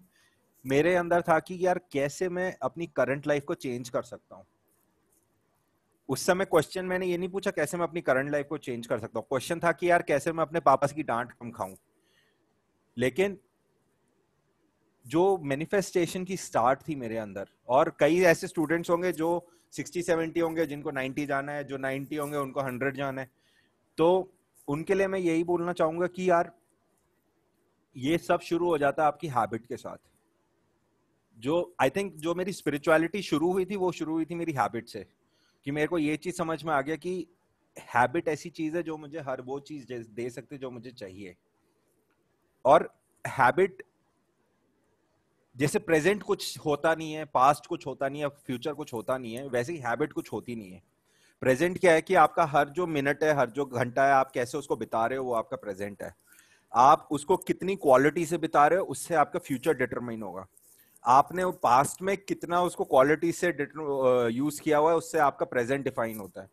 मेरे अंदर था कि यार कैसे मैं अपनी करंट लाइफ को चेंज कर सकता हूँ उस समय क्वेश्चन मैंने ये नहीं पूछा कैसे मैं अपनी करंट लाइफ को चेंज कर सकता हूँ क्वेश्चन था कि यार कैसे मैं अपने पापा की डांट कम खाऊं लेकिन जो मैनिफेस्टेशन की स्टार्ट थी मेरे अंदर और कई ऐसे स्टूडेंट्स होंगे जो 60 70 होंगे जिनको 90 जाना है जो 90 होंगे उनको 100 जाना है तो उनके लिए मैं यही बोलना चाहूंगा कि यार ये सब शुरू हो जाता है आपकी हैबिट के साथ जो आई थिंक जो मेरी स्पिरिचुअलिटी शुरू हुई थी वो शुरू हुई थी मेरी हैबिट से कि मेरे को ये चीज समझ में आ गया कि हैबिट ऐसी चीज है जो मुझे हर वो चीज दे सकते जो मुझे चाहिए और हैबिट जैसे प्रेजेंट कुछ होता नहीं है पास्ट कुछ होता नहीं है फ्यूचर कुछ होता नहीं है वैसे ही हैबिट कुछ होती नहीं है प्रेजेंट क्या है कि आपका हर जो मिनट है हर जो घंटा है आप कैसे उसको बिता रहे हो वो आपका प्रेजेंट है आप उसको कितनी क्वालिटी से बिता रहे हो उससे आपका फ्यूचर डिटरमाइन होगा आपने वो पास्ट में कितना उसको क्वालिटी से यूज किया हुआ है उससे आपका प्रेजेंट डिफाइन होता है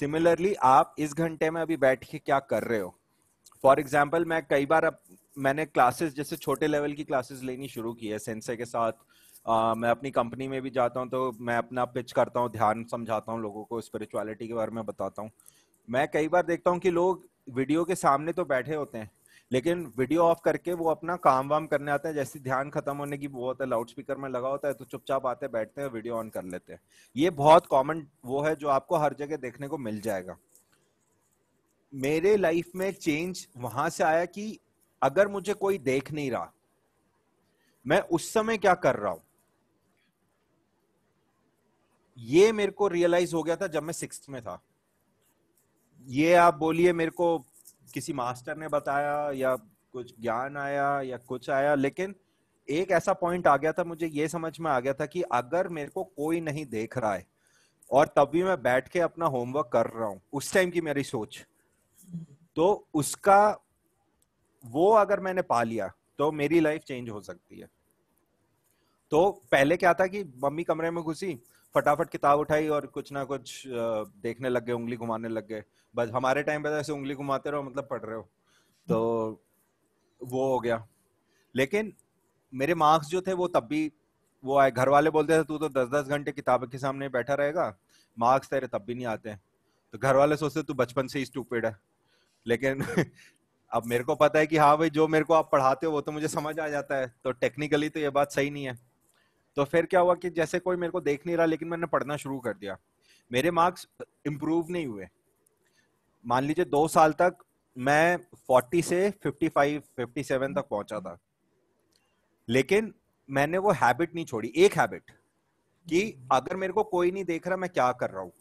सिमिलरली आप इस घंटे में अभी बैठ के क्या कर रहे हो फॉर एग्जाम्पल मैं कई बार अब मैंने क्लासेस जैसे छोटे लेवल की क्लासेस लेनी शुरू की है सेंसे के साथ Uh, मैं अपनी कंपनी में भी जाता हूँ तो मैं अपना पिच करता हूँ ध्यान समझाता हूँ लोगों को स्पिरिचुअलिटी के बारे में बताता हूँ मैं कई बार देखता हूँ कि लोग वीडियो के सामने तो बैठे होते हैं लेकिन वीडियो ऑफ करके वो अपना काम वाम करने आते हैं जैसे ध्यान खत्म होने की वो होता है लाउड स्पीकर में लगा होता है तो चुपचाप आते बैठते हैं वीडियो ऑन कर लेते हैं ये बहुत कॉमन वो है जो आपको हर जगह देखने को मिल जाएगा मेरे लाइफ में चेंज वहां से आया कि अगर मुझे कोई देख नहीं रहा मैं उस समय क्या कर रहा हूं ये मेरे को रियलाइज हो गया था जब मैं सिक्स में था ये आप बोलिए मेरे को किसी मास्टर ने बताया या कुछ ज्ञान आया या कुछ आया लेकिन एक ऐसा पॉइंट आ गया था मुझे ये समझ में आ गया था कि अगर मेरे को कोई नहीं देख रहा है और तब भी मैं बैठ के अपना होमवर्क कर रहा हूँ उस टाइम की मेरी सोच तो उसका वो अगर मैंने पा लिया तो मेरी लाइफ चेंज हो सकती है तो पहले क्या था कि मम्मी कमरे में घुसी फटाफट किताब उठाई और कुछ ना कुछ देखने लग गए उंगली घुमाने लग गए बस हमारे टाइम पे तो ऐसे उंगली घुमाते रहो मतलब पढ़ रहे हो तो वो हो गया लेकिन मेरे मार्क्स जो थे वो तब भी वो आए घर वाले बोलते थे तू तो दस दस घंटे किताब के सामने बैठा रहेगा मार्क्स तेरे तब भी नहीं आते तो घर वाले सोचते तू बचपन से ही स्टूपिड है लेकिन अब मेरे को पता है कि हाँ भाई जो मेरे को आप पढ़ाते हो वो तो मुझे समझ आ जाता है तो टेक्निकली तो ये बात सही नहीं है तो फिर क्या हुआ कि जैसे कोई मेरे को देख नहीं रहा लेकिन मैंने पढ़ना शुरू कर दिया मेरे मार्क्स इम्प्रूव नहीं हुए मान लीजिए दो साल तक मैं 40 से 55, 57 तक पहुंचा था लेकिन मैंने वो हैबिट नहीं छोड़ी एक हैबिट कि अगर मेरे को कोई नहीं देख रहा मैं क्या कर रहा हूँ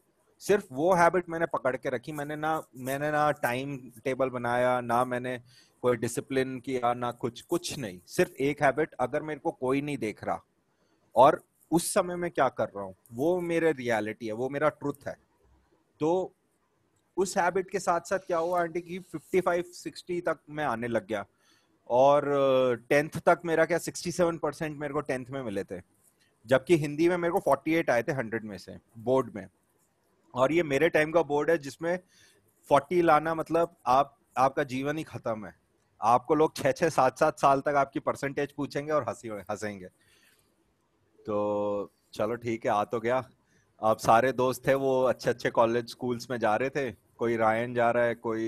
सिर्फ वो हैबिट मैंने पकड़ के रखी मैंने ना मैंने ना टाइम टेबल बनाया ना मैंने कोई डिसिप्लिन किया ना कुछ कुछ नहीं सिर्फ एक हैबिट अगर मेरे को कोई नहीं देख रहा और उस समय मैं क्या कर रहा हूँ वो मेरे रियलिटी है वो मेरा ट्रुथ है तो उस हैबिट के साथ साथ क्या हुआ आंटी की 55 60 तक मैं आने लग गया और टेंथ तक मेरा क्या 67 परसेंट मेरे को टेंथ में मिले थे जबकि हिंदी में मेरे को 48 आए थे 100 में से बोर्ड में और ये मेरे टाइम का बोर्ड है जिसमें 40 लाना मतलब आप आपका जीवन ही खत्म है आपको लोग छः छः सात सात साल तक आपकी परसेंटेज पूछेंगे और हंसी हंसेंगे तो चलो ठीक है आ तो गया आप सारे दोस्त थे वो अच्छे अच्छे कॉलेज स्कूल्स में जा रहे थे कोई रायन जा रहा है कोई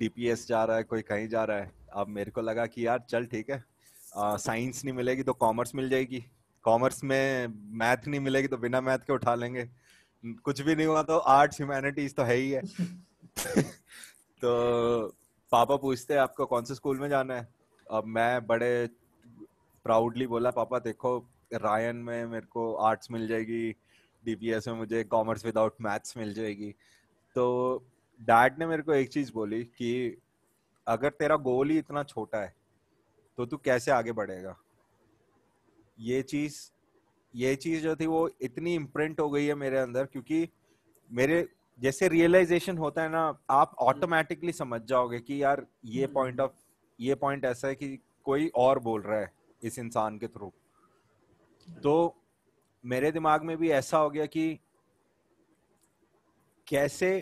डीपीएस जा रहा है कोई कहीं जा रहा है अब मेरे को लगा कि यार चल ठीक है साइंस नहीं मिलेगी तो कॉमर्स मिल जाएगी कॉमर्स में मैथ नहीं मिलेगी तो बिना मैथ के उठा लेंगे कुछ भी नहीं हुआ तो आर्ट्स ह्यूमैनिटीज तो है ही है तो पापा पूछते हैं आपको कौन से स्कूल में जाना है अब मैं बड़े प्राउडली बोला पापा देखो रायन में मेरे को आर्ट्स मिल जाएगी डीपीएस में मुझे कॉमर्स विदाउट मैथ्स मिल जाएगी तो डैड ने मेरे को एक चीज़ बोली कि अगर तेरा गोल ही इतना छोटा है तो तू कैसे आगे बढ़ेगा ये चीज़ ये चीज़ जो थी वो इतनी इम्प्रिंट हो गई है मेरे अंदर क्योंकि मेरे जैसे रियलाइजेशन होता है ना आप ऑटोमेटिकली समझ जाओगे कि यार ये पॉइंट ऑफ ये पॉइंट ऐसा है कि कोई और बोल रहा है इस इंसान के थ्रू तो मेरे दिमाग में भी ऐसा हो गया कि कैसे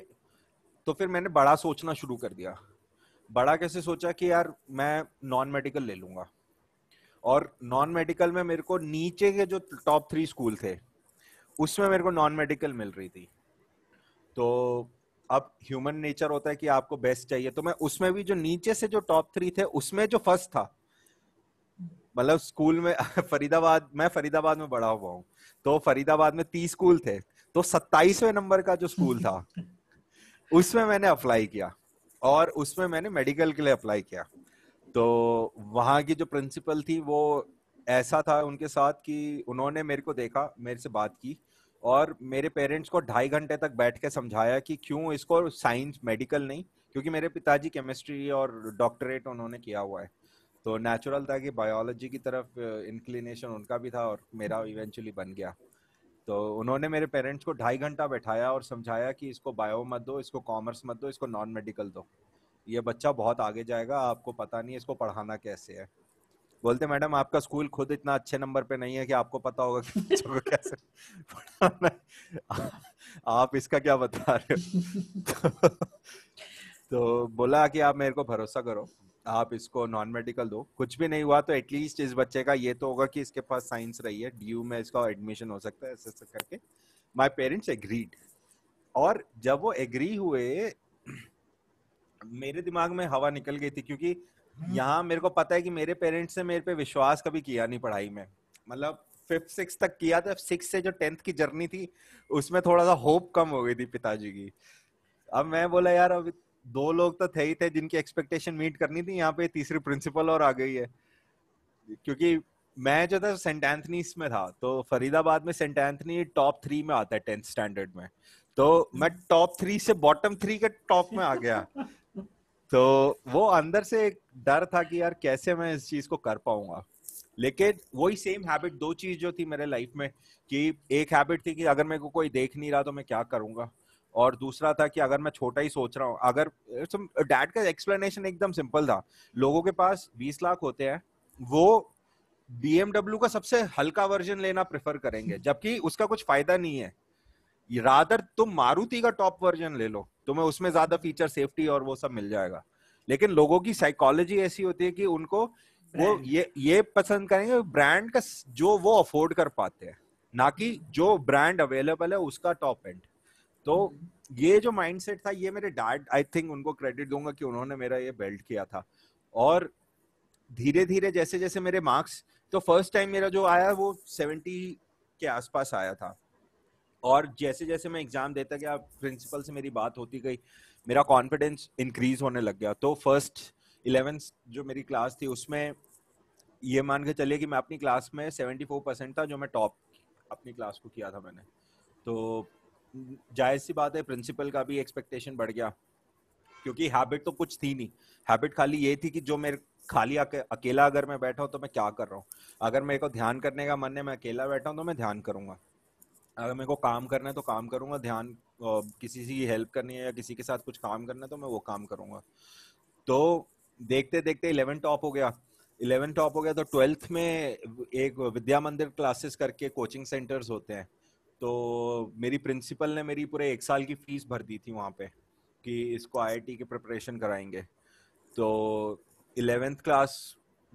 तो फिर मैंने बड़ा सोचना शुरू कर दिया बड़ा कैसे सोचा कि यार मैं नॉन मेडिकल ले लूंगा और नॉन मेडिकल में मेरे को नीचे के जो टॉप थ्री स्कूल थे उसमें मेरे को नॉन मेडिकल मिल रही थी तो अब ह्यूमन नेचर होता है कि आपको बेस्ट चाहिए तो मैं उसमें भी जो नीचे से जो टॉप थ्री थे उसमें जो फर्स्ट था मतलब स्कूल में फरीदाबाद मैं फरीदाबाद में बड़ा हुआ हूँ तो फरीदाबाद में तीस स्कूल थे तो सत्ताईसवें नंबर का जो स्कूल था उसमें मैंने अप्लाई किया और उसमें मैंने मेडिकल के लिए अप्लाई किया तो वहाँ की जो प्रिंसिपल थी वो ऐसा था उनके साथ कि उन्होंने मेरे को देखा मेरे से बात की और मेरे पेरेंट्स को ढाई घंटे तक बैठ के समझाया कि क्यों इसको साइंस मेडिकल नहीं क्योंकि मेरे पिताजी केमिस्ट्री और डॉक्टरेट उन्होंने किया हुआ है तो नेचुरल था कि बायोलॉजी की तरफ इंक्लिनेशन uh, उनका भी था और मेरा इवेंचुअली बन गया तो उन्होंने मेरे पेरेंट्स को ढाई घंटा बैठाया और समझाया कि इसको बायो मत दो इसको कॉमर्स मत दो इसको नॉन मेडिकल दो ये बच्चा बहुत आगे जाएगा आपको पता नहीं इसको पढ़ाना कैसे है बोलते मैडम आपका स्कूल खुद इतना अच्छे नंबर पे नहीं है कि आपको पता होगा कि बच्चों को कैसे पढ़ाना है आप इसका क्या बता रहे हो तो, तो बोला कि आप मेरे को भरोसा करो आप इसको नॉन मेडिकल दो कुछ भी नहीं हुआ तो एटलीस्ट इस बच्चे का ये तो होगा कि इसके पास साइंस रही है डी में इसका एडमिशन हो सकता है ऐसे ऐसे करके माई पेरेंट्स एग्रीड और जब वो एग्री हुए मेरे दिमाग में हवा निकल गई थी क्योंकि हम्म। यहाँ मेरे को पता है कि मेरे पेरेंट्स ने मेरे पे विश्वास कभी किया नहीं पढ़ाई में मतलब फिफ्थ सिक्स तक किया था सिक्स से जो टेंथ की जर्नी थी उसमें थोड़ा सा होप कम हो गई थी पिताजी की अब मैं बोला यार अब दो लोग तो थे ही थे जिनकी एक्सपेक्टेशन मीट करनी थी यहाँ पे तीसरी प्रिंसिपल और आ गई है क्योंकि मैं जो था सेंट एंथनीस में था तो फरीदाबाद में सेंट एंथनी टॉप थ्री में आता है टेंथ स्टैंडर्ड में तो मैं टॉप थ्री से बॉटम थ्री के टॉप में आ गया तो वो अंदर से एक डर था कि यार कैसे मैं इस चीज को कर पाऊंगा लेकिन वही सेम हैबिट दो चीज जो थी मेरे लाइफ में कि एक हैबिट थी कि अगर मेरे को कोई देख नहीं रहा तो मैं क्या करूंगा और दूसरा था कि अगर मैं छोटा ही सोच रहा हूँ अगर डैड का एक्सप्लेनेशन एकदम सिंपल था लोगों के पास बीस लाख होते हैं वो बीएमडब्ल्यू का सबसे हल्का वर्जन लेना प्रेफर करेंगे जबकि उसका कुछ फायदा नहीं है रादर तुम मारुति का टॉप वर्जन ले लो तुम्हें उसमें ज्यादा फीचर सेफ्टी और वो सब मिल जाएगा लेकिन लोगों की साइकोलॉजी ऐसी होती है कि उनको वो ये ये पसंद करेंगे ब्रांड का जो वो अफोर्ड कर पाते हैं ना कि जो ब्रांड अवेलेबल है उसका टॉप एंड तो ये जो माइंडसेट था ये मेरे डैड आई थिंक उनको क्रेडिट दूंगा कि उन्होंने मेरा ये बेल्ट किया था और धीरे धीरे जैसे जैसे मेरे मार्क्स तो फर्स्ट टाइम मेरा जो आया वो सेवेंटी के आसपास आया था और जैसे जैसे मैं एग्जाम देता गया प्रिंसिपल से मेरी बात होती गई मेरा कॉन्फिडेंस इंक्रीज होने लग गया तो फर्स्ट इलेवेंथ जो मेरी क्लास थी उसमें ये मान के चलिए कि मैं अपनी क्लास में सेवेंटी फोर परसेंट था जो मैं टॉप अपनी क्लास को किया था मैंने तो जायज सी बात है प्रिंसिपल का भी एक्सपेक्टेशन बढ़ गया क्योंकि हैबिट तो कुछ थी नहीं हैबिट खाली ये थी कि जो मेरे खाली अकेला अगर मैं बैठा हूँ तो मैं क्या कर रहा हूँ अगर मेरे को ध्यान करने का मन है मैं अकेला बैठा हूँ तो मैं ध्यान करूंगा अगर मेरे को काम करना है तो काम करूंगा ध्यान किसी की हेल्प करनी है या किसी के साथ कुछ काम करना है तो मैं वो काम करूंगा तो देखते देखते इलेवन टॉप हो गया इलेवन टॉप हो गया तो ट्वेल्थ में एक विद्या मंदिर क्लासेस करके कोचिंग सेंटर्स होते हैं तो मेरी प्रिंसिपल ने मेरी पूरे एक साल की फीस भर दी थी वहाँ पे कि इसको आईआईटी के प्रिपरेशन कराएंगे तो इलेवेंथ क्लास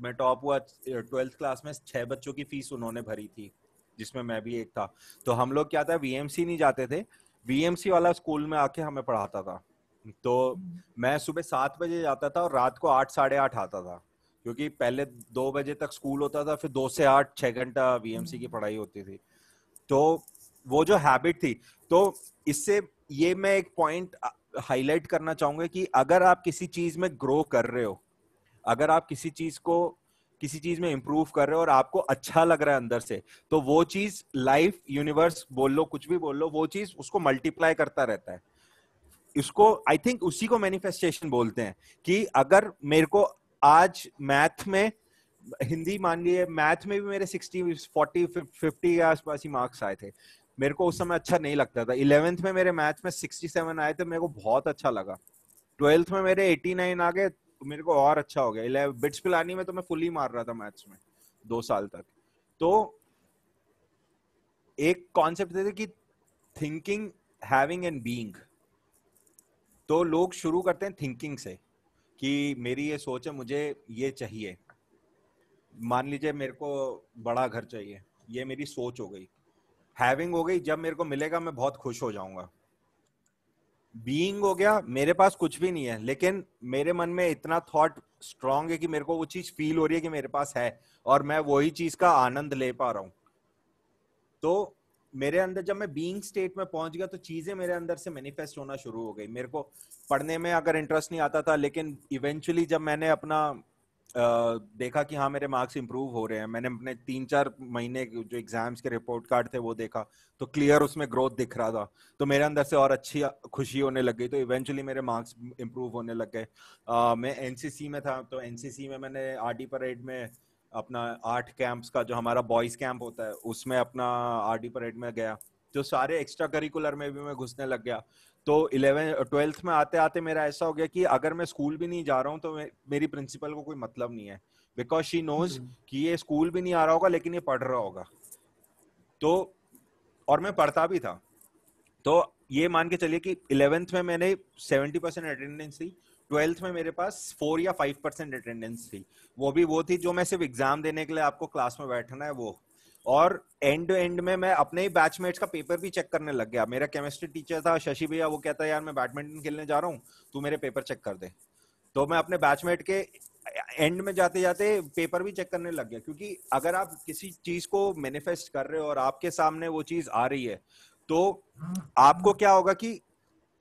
में टॉप हुआ ट्वेल्थ क्लास में छः बच्चों की फीस उन्होंने भरी थी जिसमें मैं भी एक था तो हम लोग क्या था वीएमसी नहीं जाते थे वीएमसी वाला स्कूल में आके हमें पढ़ाता था तो मैं सुबह सात बजे जाता था और रात को आठ साढ़े आठ आता था क्योंकि पहले दो बजे तक स्कूल होता था फिर दो से आठ छः घंटा वीएमसी की पढ़ाई होती थी तो वो जो हैबिट थी तो इससे ये मैं एक पॉइंट हाईलाइट करना चाहूंगा कि अगर आप किसी चीज में ग्रो कर रहे हो अगर आप किसी चीज को किसी चीज में इम्प्रूव कर रहे हो और आपको अच्छा लग रहा है अंदर से तो वो चीज लाइफ यूनिवर्स बोल लो कुछ भी बोल लो वो चीज उसको मल्टीप्लाई करता रहता है इसको आई थिंक उसी को मैनिफेस्टेशन बोलते हैं कि अगर मेरे को आज मैथ में हिंदी मान लीजिए मैथ में भी मेरे सिक्सटी फोर्टी फिफ्टी के आसपास ही मार्क्स आए थे मेरे को उस समय अच्छा नहीं लगता था इलेवेंथ में मेरे मैच में सिक्सटी सेवन आए थे मेरे को बहुत अच्छा लगा ट्वेल्थ में मेरे एटी नाइन आ गए तो मेरे को और अच्छा हो गया बिट्स पिलानी में तो मैं फुल ही मार रहा था मैच में दो साल तक तो एक कॉन्सेप्ट थे कि थिंकिंग हैविंग एंड बीइंग तो लोग शुरू करते हैं थिंकिंग से कि मेरी ये सोच है मुझे ये चाहिए मान लीजिए मेरे को बड़ा घर चाहिए ये मेरी सोच हो गई हैविंग हो गई जब मेरे को मिलेगा मैं बहुत खुश हो जाऊंगा बीइंग हो गया मेरे पास कुछ भी नहीं है लेकिन मेरे मन में इतना थॉट स्ट्रांग है कि मेरे को वो चीज फील हो रही है कि मेरे पास है और मैं वही चीज का आनंद ले पा रहा हूं तो मेरे अंदर जब मैं बीइंग स्टेट में पहुंच गया तो चीजें मेरे अंदर से मैनिफेस्ट होना शुरू हो गई मेरे को पढ़ने में अगर इंटरेस्ट नहीं आता था लेकिन इवेंचुअली जब मैंने अपना देखा कि हाँ मेरे मार्क्स इंप्रूव हो रहे हैं मैंने अपने तीन चार महीने जो एग्जाम्स के रिपोर्ट कार्ड थे वो देखा तो क्लियर उसमें ग्रोथ दिख रहा था तो मेरे अंदर से और अच्छी खुशी होने लग गई तो इवेंचुअली मेरे मार्क्स इंप्रूव होने लग गए मैं एन में था तो एन में मैंने आर परेड में अपना आर्ट कैंप्स का जो हमारा बॉयज कैंप होता है उसमें अपना आर परेड में गया जो सारे एक्स्ट्रा करिकुलर में भी मैं घुसने लग गया तो इलेवें ट्वेल्थ में आते आते मेरा ऐसा हो गया कि अगर मैं स्कूल भी नहीं जा रहा हूँ तो मेरी प्रिंसिपल को कोई मतलब नहीं है बिकॉज शी नोज कि ये स्कूल भी नहीं आ रहा होगा लेकिन ये पढ़ रहा होगा तो और मैं पढ़ता भी था तो ये मान के चलिए कि इलेवेंथ में मैंने सेवेंटी परसेंट अटेंडेंस थी ट्वेल्थ में मेरे पास फोर या फाइव परसेंट अटेंडेंस थी वो भी वो थी जो मैं सिर्फ एग्जाम देने के लिए आपको क्लास में बैठना है वो और एंड एंड में मैं अपने ही बैचमेट्स का पेपर भी चेक करने लग गया मेरा केमिस्ट्री टीचर था शशि भैया वो कहता है यार मैं बैडमिंटन खेलने जा रहा हूँ तू मेरे पेपर चेक कर दे तो मैं अपने बैचमेट के एंड में जाते जाते पेपर भी चेक करने लग गया क्योंकि अगर आप किसी चीज को मैनिफेस्ट कर रहे हो और आपके सामने वो चीज आ रही है तो आपको क्या होगा कि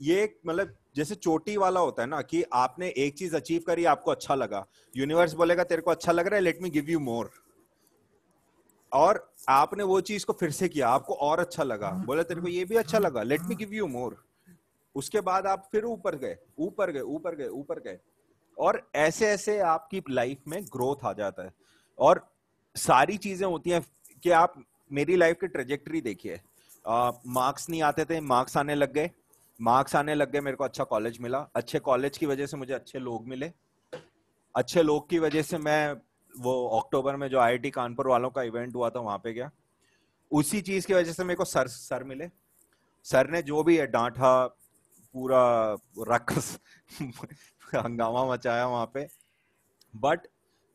ये मतलब जैसे चोटी वाला होता है ना कि आपने एक चीज अचीव करी आपको अच्छा लगा यूनिवर्स बोलेगा तेरे को अच्छा लग रहा है let me give you more और आपने वो चीज को फिर से किया आपको और अच्छा लगा बोले तेरे को ये भी अच्छा लगा let me give you more उसके बाद आप फिर ऊपर गए ऊपर गए ऊपर गए ऊपर गए और ऐसे ऐसे आपकी लाइफ में ग्रोथ आ जाता है और सारी चीजें होती हैं कि आप मेरी लाइफ की ट्रेजेक्ट्री देखिए मार्क्स नहीं आते थे मार्क्स आने लग गए मार्क्स आने लग गए मेरे को अच्छा कॉलेज मिला अच्छे कॉलेज की वजह से मुझे अच्छे लोग मिले अच्छे लोग की वजह से मैं वो अक्टूबर में जो आईआईटी कानपुर वालों का इवेंट हुआ था वहां पे गया उसी चीज की वजह से मेरे को सर सर मिले सर ने जो भी है डांटा पूरा रकस हंगामा मचाया वहां पे but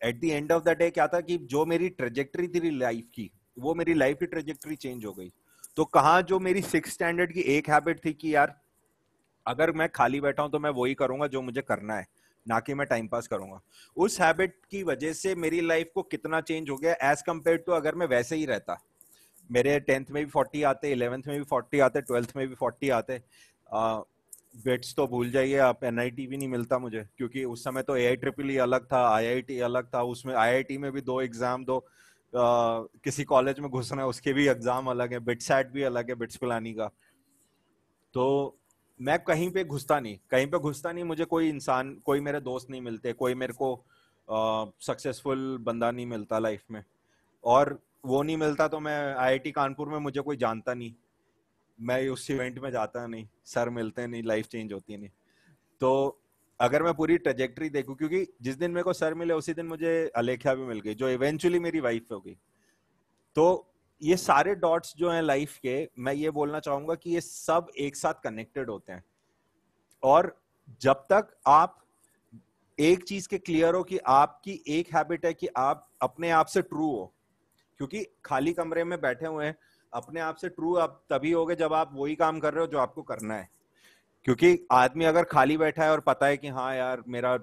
at the end of the day क्या था कि जो मेरी ट्रेजेक्ट्री थी लाइफ की वो मेरी लाइफ की ट्रेजेक्ट्री चेंज हो गई तो कहा जो मेरी सिक्स स्टैंडर्ड की एक हैबिट थी कि यार अगर मैं खाली बैठा हूं तो मैं वही करूंगा जो मुझे करना है ना कि मैं टाइम पास करूंगा उस हैबिट की वजह से मेरी लाइफ को कितना चेंज हो गया एज कम्पेयर टू अगर मैं वैसे ही रहता मेरे टेंथ में भी फोर्टी आते इलेवेंथ में भी फोर्टी आते ट्वेल्थ में भी फोर्टी आते बेट्स तो भूल जाइए आप एन भी नहीं मिलता मुझे क्योंकि उस समय तो ए आई ट्रिपल ई अलग था आई अलग था उसमें आई में भी दो एग्जाम दो Uh, किसी कॉलेज में घुसना है उसके भी एग्जाम अलग है बिट सैट भी अलग है बिट्स प्लानी का तो मैं कहीं पे घुसता नहीं कहीं पे घुसता नहीं मुझे कोई इंसान कोई मेरे दोस्त नहीं मिलते कोई मेरे को सक्सेसफुल बंदा नहीं मिलता लाइफ में और वो नहीं मिलता तो मैं आईआईटी कानपुर में मुझे कोई जानता नहीं मैं उस इवेंट में जाता नहीं सर मिलते नहीं लाइफ चेंज होती नहीं तो अगर मैं पूरी ट्रेजेक्ट्री देखूं क्योंकि जिस दिन मेरे को सर मिले उसी दिन मुझे अलेख्या भी मिल गई जो इवेंचुअली मेरी वाइफ हो गई तो ये सारे डॉट्स जो हैं लाइफ के मैं ये बोलना चाहूंगा कि ये सब एक साथ कनेक्टेड होते हैं और जब तक आप एक चीज के क्लियर हो कि आपकी एक हैबिट है कि आप अपने आप से ट्रू हो क्योंकि खाली कमरे में बैठे हुए हैं अपने आप से ट्रू आप तभी हो जब आप वही काम कर रहे हो जो आपको करना है क्योंकि आदमी अगर खाली बैठा है और पता है कि हाँ यार मेरा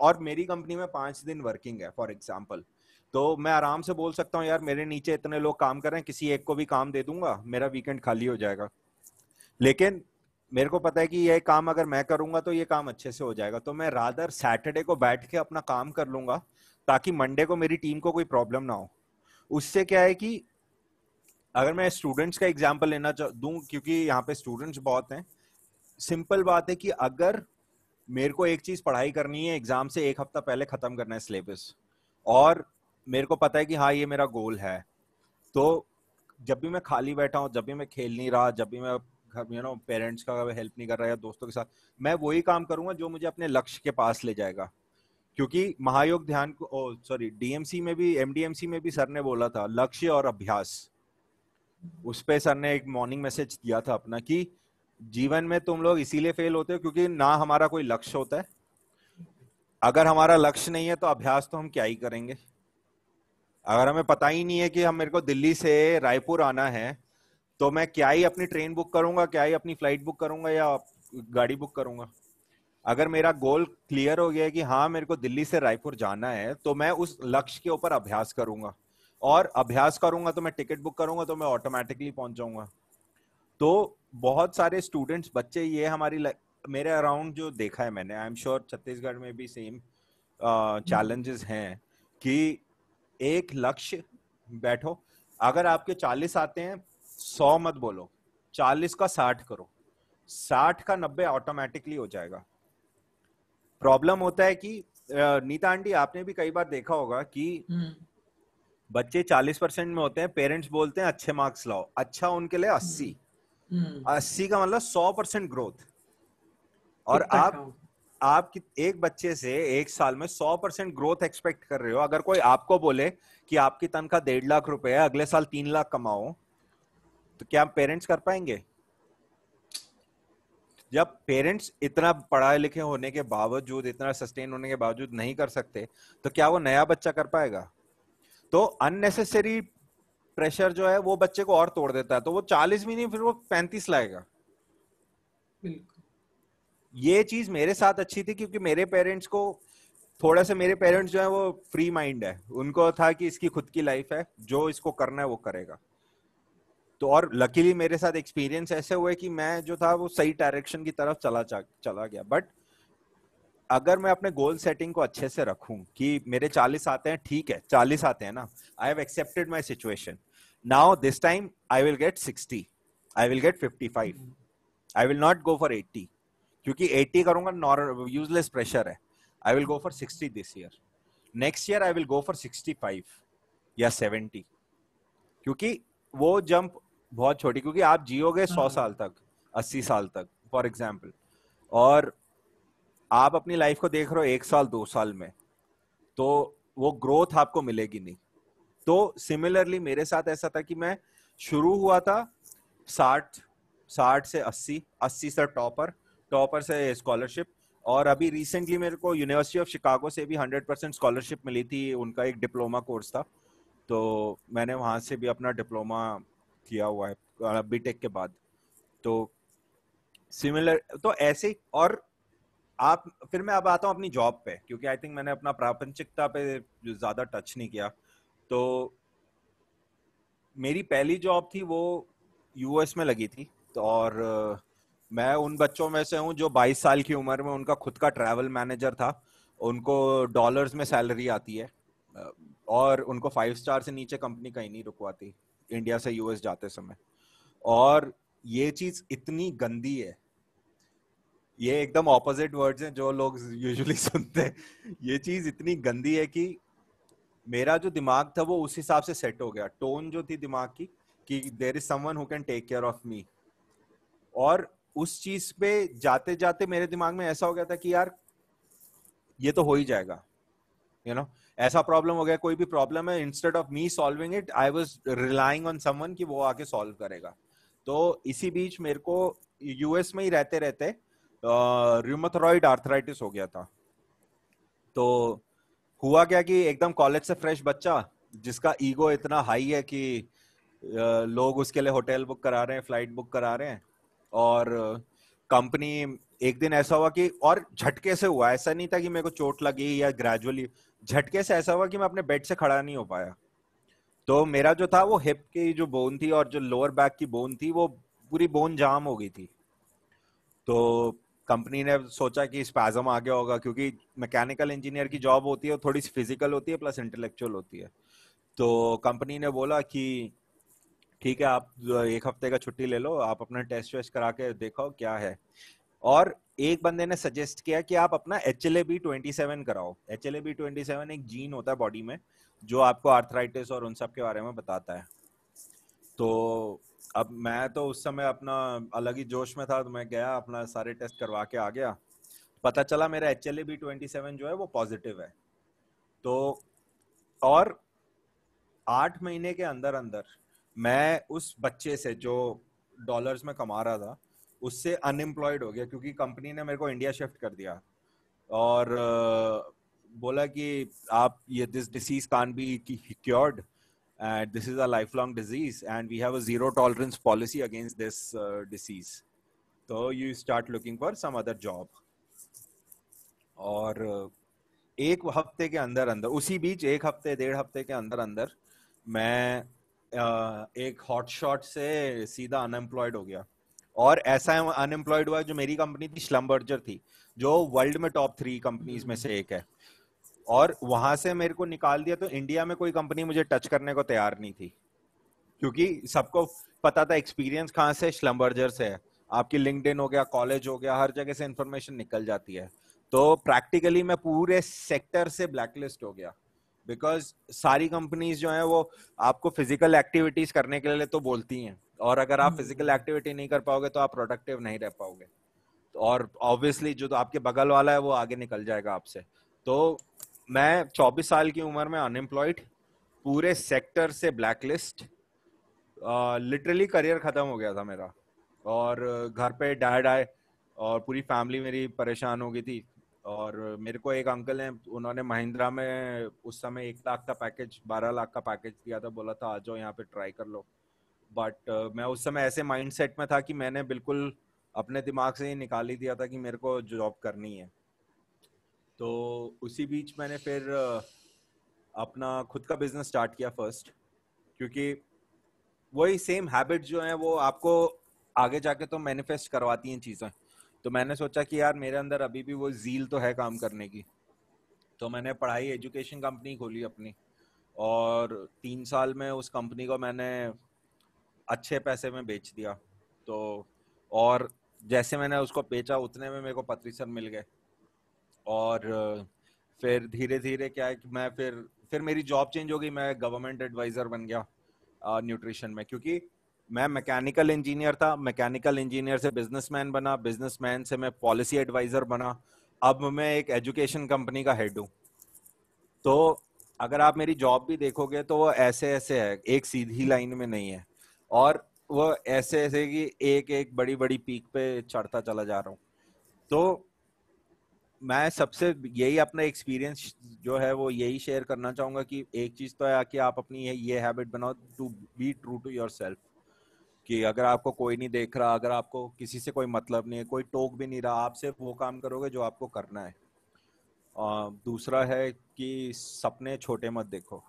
और मेरी कंपनी में पांच दिन वर्किंग है फॉर एग्जाम्पल तो मैं आराम से बोल सकता हूँ यार मेरे नीचे इतने लोग काम कर रहे हैं किसी एक को भी काम दे दूंगा मेरा वीकेंड खाली हो जाएगा लेकिन मेरे को पता है कि ये काम अगर मैं करूंगा तो ये काम अच्छे से हो जाएगा तो मैं रादर सैटरडे को बैठ के अपना काम कर लूंगा ताकि मंडे को मेरी टीम को कोई प्रॉब्लम ना हो उससे क्या है कि अगर मैं स्टूडेंट्स का एग्जाम्पल लेना दू क्योंकि यहाँ पे स्टूडेंट्स बहुत हैं सिंपल बात है कि अगर मेरे को एक चीज पढ़ाई करनी है एग्जाम से एक हफ्ता पहले खत्म करना है सिलेबस और मेरे को पता है कि हाँ ये मेरा गोल है तो जब भी मैं खाली बैठा हूँ जब भी मैं खेल नहीं रहा जब भी मैं यू नो पेरेंट्स का हेल्प नहीं कर रहा या दोस्तों के साथ मैं वही काम करूंगा जो मुझे अपने लक्ष्य के पास ले जाएगा क्योंकि महायोग ध्यान को सॉरी डीएमसी में भी एमडीएमसी में भी सर ने बोला था लक्ष्य और अभ्यास उस पर सर ने एक मॉर्निंग मैसेज दिया था अपना कि जीवन में तुम लोग इसीलिए फेल होते हो क्योंकि ना हमारा कोई लक्ष्य होता है अगर हमारा लक्ष्य नहीं है तो अभ्यास तो हम क्या ही करेंगे अगर हमें पता ही नहीं है कि हम मेरे को दिल्ली से रायपुर आना है तो मैं क्या ही अपनी ट्रेन बुक करूंगा क्या ही अपनी फ्लाइट बुक करूंगा या गाड़ी बुक करूंगा अगर मेरा गोल क्लियर हो गया है कि हाँ मेरे को दिल्ली से रायपुर जाना है तो मैं उस लक्ष्य के ऊपर अभ्यास करूंगा और अभ्यास करूंगा तो मैं टिकट बुक करूंगा तो मैं ऑटोमेटिकली पहुंच जाऊंगा तो बहुत सारे स्टूडेंट्स बच्चे ये हमारी मेरे अराउंड जो देखा है मैंने आई एम श्योर छत्तीसगढ़ में भी सेम चैलेंजेस हैं कि एक लक्ष्य बैठो अगर आपके चालीस आते हैं सौ मत बोलो चालीस का साठ करो साठ का नब्बे ऑटोमेटिकली हो जाएगा प्रॉब्लम होता है कि नीता आंटी आपने भी कई बार देखा होगा कि हम्म। बच्चे चालीस परसेंट में होते हैं पेरेंट्स बोलते हैं अच्छे मार्क्स लाओ अच्छा उनके लिए अस्सी हम्म। हम्म। अस्सी का मतलब सौ परसेंट ग्रोथ और आप आप एक बच्चे से एक साल में सौ परसेंट ग्रोथ एक्सपेक्ट कर रहे हो अगर कोई आपको बोले कि आपकी तनख्वाह डेढ़ लाख रुपए है अगले साल तीन लाख कमाओ तो क्या पेरेंट्स कर पाएंगे जब पेरेंट्स इतना पढ़ाए लिखे होने के बावजूद इतना सस्टेन होने के बावजूद नहीं कर सकते तो क्या वो नया बच्चा कर पाएगा तो अननेसेसरी प्रेशर जो है वो बच्चे को और तोड़ देता है तो वो चालीस भी नहीं फिर वो पैंतीस लाएगा बिल्कुल ये चीज मेरे साथ अच्छी थी क्योंकि मेरे पेरेंट्स को थोड़ा सा मेरे पेरेंट्स जो है वो फ्री माइंड है उनको था कि इसकी खुद की लाइफ है जो इसको करना है वो करेगा तो और लकीली मेरे साथ एक्सपीरियंस ऐसे हुए कि मैं जो था वो सही डायरेक्शन की तरफ चला चला गया बट अगर मैं अपने गोल सेटिंग को अच्छे से रखूं कि मेरे चालीस आते हैं ठीक है चालीस आते हैं ना I have accepted my situation now this time I will get sixty I will get fifty five I will not go for eighty क्योंकि 80 करूंगा नॉर्मल यूजलेस प्रेशर है I will go for 60 this year next year I will go for 65 या 70 क्योंकि वो jump बहुत छोटी क्योंकि आप जियोगे 100 हाँ। साल तक 80 साल तक फॉर एग्जाम्पल और आप अपनी लाइफ को देख रहे हो एक साल दो साल में तो वो ग्रोथ आपको मिलेगी नहीं तो सिमिलरली मेरे साथ ऐसा था कि मैं शुरू हुआ था साठ साठ से अस्सी अस्सी से टॉपर टॉपर से स्कॉलरशिप और अभी रिसेंटली मेरे को यूनिवर्सिटी ऑफ शिकागो से भी हंड्रेड परसेंट स्कॉलरशिप मिली थी उनका एक डिप्लोमा कोर्स था तो मैंने वहाँ से भी अपना डिप्लोमा किया हुआ है बी टेक के बाद तो सिमिलर तो ऐसे और आप फिर मैं अब आता हूँ अपनी जॉब पे क्योंकि आई थिंक मैंने अपना प्रापंचिकता पे ज़्यादा टच नहीं किया तो मेरी पहली जॉब थी वो यूएस में लगी थी तो और मैं उन बच्चों में से हूँ जो 22 साल की उम्र में उनका खुद का ट्रैवल मैनेजर था उनको डॉलर्स में सैलरी आती है और उनको फाइव स्टार से नीचे कंपनी कहीं नहीं रुकवाती इंडिया से यूएस जाते समय और ये चीज इतनी गंदी है ये एकदम ऑपोजिट वर्ड्स हैं जो लोग यूजुअली सुनते हैं ये चीज इतनी गंदी है कि मेरा जो दिमाग था वो उस हिसाब से सेट हो गया टोन जो थी दिमाग की कि there is someone who can take care of me और उस चीज पे जाते जाते मेरे दिमाग में ऐसा हो गया था कि यार ये तो हो ही जाएगा यू नो ऐसा प्रॉब्लम हो गया कोई भी प्रॉब्लम है instead of me solving it I was relying on someone कि वो आके सॉल्व करेगा तो इसी बीच मेरे को यूएस में ही रहते रहते र्यूमथरॉइड आर्थराइटिस हो गया था तो हुआ क्या कि एकदम कॉलेज से फ्रेश बच्चा जिसका ईगो इतना हाई है कि लोग उसके लिए होटल बुक करा रहे हैं फ्लाइट बुक करा रहे हैं और कंपनी एक दिन ऐसा हुआ कि और झटके से हुआ ऐसा नहीं था कि मेरे को चोट लगी या ग्रेजुअली झटके से ऐसा हुआ कि मैं अपने बेड से खड़ा नहीं हो पाया तो मेरा जो था वो हिप की जो बोन थी और जो लोअर बैक की बोन थी वो पूरी बोन जाम हो गई थी तो कंपनी ने सोचा कि स्पैजम आ गया होगा क्योंकि मैकेनिकल इंजीनियर की जॉब होती है थोड़ी सी फिजिकल होती है प्लस इंटेलेक्चुअल होती है तो कंपनी ने बोला कि ठीक है आप एक हफ्ते का छुट्टी ले लो आप अपना टेस्ट वेस्ट करा के देखो क्या है और एक बंदे ने सजेस्ट किया कि आप अपना H L A B twenty seven कराओ H L A B twenty seven एक जीन होता है बॉडी में जो आपको आर्थराइटिस और उन सब के बारे में बताता है तो अब मैं तो उस समय अपना अलग ही जोश में था तो मैं गया अपना सारे टेस्ट करवा के आ गया पता चला मेरा H L A B twenty seven जो है वो पॉजिटिव है तो और आठ महीने के अंदर अंदर मैं उस बच्चे से जो डॉलर्स में कमा रहा था उससे अनएम्प्लॉयड हो गया क्योंकि कंपनी ने मेरे को इंडिया शिफ्ट कर दिया और बोला कि आप ये this disease can be cured and this is a lifelong disease and we have a zero tolerance policy against this disease तो you start looking for some other job और एक हफ्ते के अंदर अंदर उसी बीच एक हफ्ते डेढ़ हफ्ते के अंदर अंदर मैं एक हॉटशॉट से सीधा अनएम्प्लॉयड हो गया और ऐसा अनएम्प्लॉयड हुआ जो मेरी कंपनी थी स्लम्बर्जर थी जो वर्ल्ड में टॉप थ्री कंपनीज में से एक है और वहां से मेरे को निकाल दिया तो इंडिया में कोई कंपनी मुझे टच करने को तैयार नहीं थी क्योंकि सबको पता था एक्सपीरियंस कहाँ से स्लम्बर्जर से है आपकी लिंकड हो गया कॉलेज हो गया हर जगह से इंफॉर्मेशन निकल जाती है तो प्रैक्टिकली मैं पूरे सेक्टर से ब्लैकलिस्ट हो गया बिकॉज सारी कंपनीज जो है वो आपको फिजिकल एक्टिविटीज करने के लिए तो बोलती हैं और अगर आप फिजिकल हम्म। एक्टिविटी नहीं कर पाओगे तो आप प्रोडक्टिव नहीं रह पाओगे और ऑब्वियसली जो तो आपके बगल वाला है वो आगे निकल जाएगा आपसे तो मैं 24 साल की उम्र में अनएम्प्लॉयड पूरे सेक्टर से ब्लैकलिस्ट लिटरली करियर ख़त्म हो गया था मेरा और घर पे डैड आए और पूरी फैमिली मेरी परेशान हो गई थी और मेरे को एक अंकल हैं उन्होंने महिंद्रा में उस समय एक लाख का पैकेज बारह लाख का पैकेज दिया था बोला था आ जाओ यहाँ पे ट्राई कर लो बट uh, मैं उस समय ऐसे माइंडसेट में था कि मैंने बिल्कुल अपने दिमाग से ही निकाल ही दिया था कि मेरे को जॉब करनी है तो उसी बीच मैंने फिर uh, अपना खुद का बिजनेस स्टार्ट किया फर्स्ट क्योंकि वही सेम हैबिट जो है वो आपको आगे जाके तो मैनिफेस्ट करवाती हैं चीज़ें तो मैंने सोचा कि यार मेरे अंदर अभी भी वो झील तो है काम करने की तो मैंने पढ़ाई एजुकेशन कंपनी खोली अपनी और तीन साल में उस कंपनी को मैंने अच्छे पैसे में बेच दिया तो और जैसे मैंने उसको बेचा उतने में मेरे को पत्रीसर मिल गए और फिर धीरे धीरे क्या है कि मैं फिर फिर मेरी जॉब चेंज हो गई मैं गवर्नमेंट एडवाइज़र बन गया न्यूट्रिशन में क्योंकि मैं मैकेनिकल इंजीनियर था मैकेनिकल इंजीनियर से बिजनेसमैन बना बिजनेसमैन से मैं पॉलिसी एडवाइजर बना अब मैं एक एजुकेशन कंपनी का हेड हूँ तो अगर आप मेरी जॉब भी देखोगे तो वो ऐसे ऐसे है एक सीधी लाइन में नहीं है और वो ऐसे ऐसे कि एक एक बड़ी बड़ी पीक पे चढ़ता चला जा रहा हूँ तो मैं सबसे यही अपना एक्सपीरियंस जो है वो यही शेयर करना चाहूँगा कि एक चीज़ तो है कि आप अपनी ये हैबिट बनाओ to be true to yourself कि अगर आपको कोई नहीं देख रहा अगर आपको किसी से कोई मतलब नहीं है कोई टोक भी नहीं रहा आप सिर्फ वो काम करोगे जो आपको करना है आ, दूसरा है कि सपने छोटे मत देखो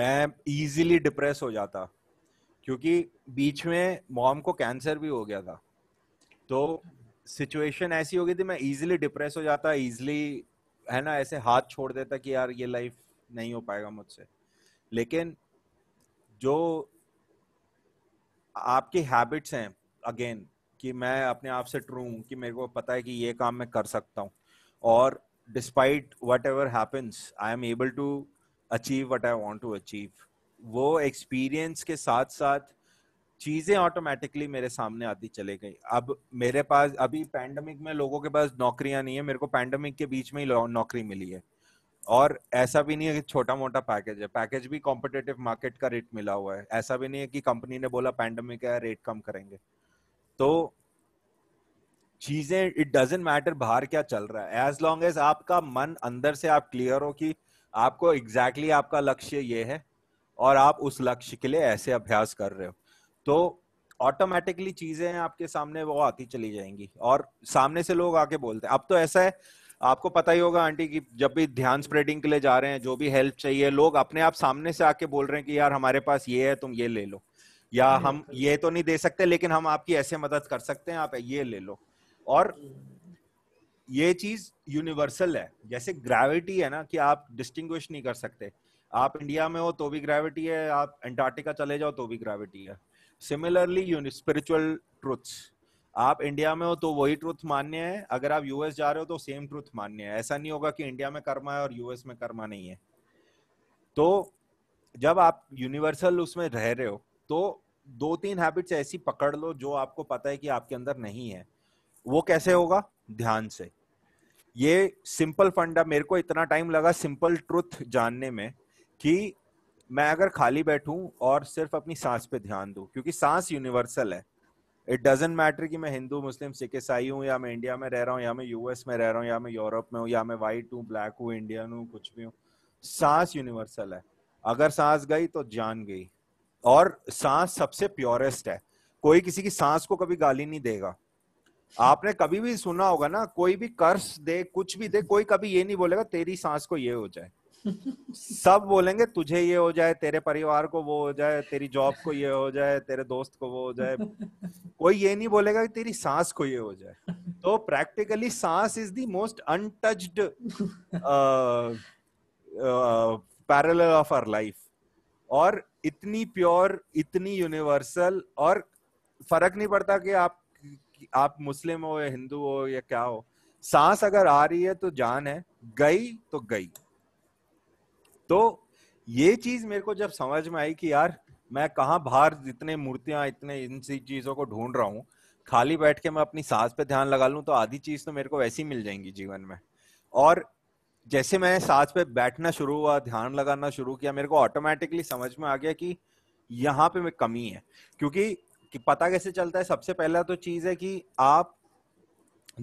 मैं इजीली डिप्रेस हो जाता क्योंकि बीच में मॉम को कैंसर भी हो गया था तो सिचुएशन ऐसी हो गई थी मैं इजीली डिप्रेस हो जाता इजीली है ना ऐसे हाथ छोड़ देता कि यार ये लाइफ नहीं हो पाएगा मुझसे लेकिन जो आपके हैबिट्स हैं अगेन कि मैं अपने आप से ट्रू हूँ कि मेरे को पता है कि ये काम मैं कर सकता हूँ और despite whatever happens I am able to achieve what I want to achieve वो एक्सपीरियंस के साथ साथ चीज़ें ऑटोमेटिकली मेरे सामने आती चले गई अब मेरे पास अभी पैंडमिक में लोगों के पास नौकरियां नहीं है मेरे को पैंडमिक के बीच में ही नौकरी मिली है और ऐसा भी नहीं है कि छोटा मोटा पैकेज है पैकेज भी कॉम्पिटेटिव मार्केट का रेट मिला हुआ है ऐसा भी नहीं है कि कंपनी ने बोला पैंडमिक है रेट कम करेंगे तो चीजें इट डजेंट मैटर बाहर क्या चल रहा है एज लॉन्ग एज आपका मन अंदर से आप क्लियर हो कि आपको एग्जैक्टली exactly आपका लक्ष्य ये है और आप उस लक्ष्य के लिए ऐसे अभ्यास कर रहे हो तो ऑटोमेटिकली चीजें आपके सामने वो आती चली जाएंगी और सामने से लोग आके बोलते हैं अब तो ऐसा है आपको पता ही होगा आंटी कि जब भी ध्यान स्प्रेडिंग के लिए जा रहे हैं जो भी हेल्प चाहिए लोग अपने आप सामने से आके बोल रहे हैं कि यार हमारे पास ये है तुम ये ले लो या हम ये तो नहीं दे सकते लेकिन हम आपकी ऐसे मदद कर सकते हैं आप ये ले लो और ये चीज यूनिवर्सल है जैसे ग्रेविटी है ना कि आप डिस्टिंग्विश नहीं कर सकते आप इंडिया में हो तो भी ग्रेविटी है आप एंटार्क्टिका चले जाओ तो भी ग्रेविटी है सिमिलरली स्पिरिचुअल ट्रुथ्स आप इंडिया में हो तो वही ट्रूथ मान्य है अगर आप यूएस जा रहे हो तो सेम ट्रूथ मान्य है ऐसा नहीं होगा कि इंडिया में कर्मा है और यूएस में कर्मा नहीं है तो जब आप यूनिवर्सल उसमें रह रहे हो तो दो तीन हैबिट्स ऐसी पकड़ लो जो आपको पता है कि आपके अंदर नहीं है वो कैसे होगा ध्यान से ये सिंपल फंडा मेरे को इतना टाइम लगा सिंपल ट्रुथ जानने में कि मैं अगर खाली बैठूं और सिर्फ अपनी सांस पे ध्यान दूं क्योंकि सांस यूनिवर्सल है इट डजेंट मैटर कि मैं हिंदू मुस्लिम सिख ईसाई हूँ या मैं इंडिया में रह रहा हूँ या मैं यूएस में रह रहा हूँ या मैं यूरोप में हूँ या मैं वाइट हूँ ब्लैक हूँ इंडियन हूँ कुछ भी हूँ सांस यूनिवर्सल है अगर सांस गई तो जान गई और सांस सबसे प्योरेस्ट है कोई किसी की सांस को कभी गाली नहीं देगा आपने कभी भी सुना होगा ना कोई भी कर्स दे कुछ भी दे कोई कभी ये नहीं बोलेगा तेरी सांस को ये हो जाए सब बोलेंगे तुझे ये हो जाए तेरे परिवार को वो हो जाए तेरी जॉब को ये हो जाए तेरे दोस्त को वो हो जाए कोई ये नहीं बोलेगा कि तेरी सांस को ये हो जाए तो प्रैक्टिकली सांस is the most untouched peril of our life और इतनी प्योर इतनी यूनिवर्सल और फर्क नहीं पड़ता कि आप आप मुस्लिम हो या हिंदू हो या क्या हो सांस अगर आ रही है तो जान है गई तो गई तो ये चीज मेरे को जब समझ में आई कि यार मैं कहाँ बाहर इतने मूर्तियां इतने इन सी चीजों को ढूंढ रहा हूँ खाली बैठ के मैं अपनी सांस पे ध्यान लगा लू तो आधी चीज तो मेरे को वैसी मिल जाएंगी जीवन में और जैसे मैं सांस पे बैठना शुरू हुआ ध्यान लगाना शुरू किया मेरे को ऑटोमेटिकली समझ में आ गया कि यहाँ पे मैं कमी है क्योंकि कि पता कैसे चलता है सबसे पहला तो चीज है कि आप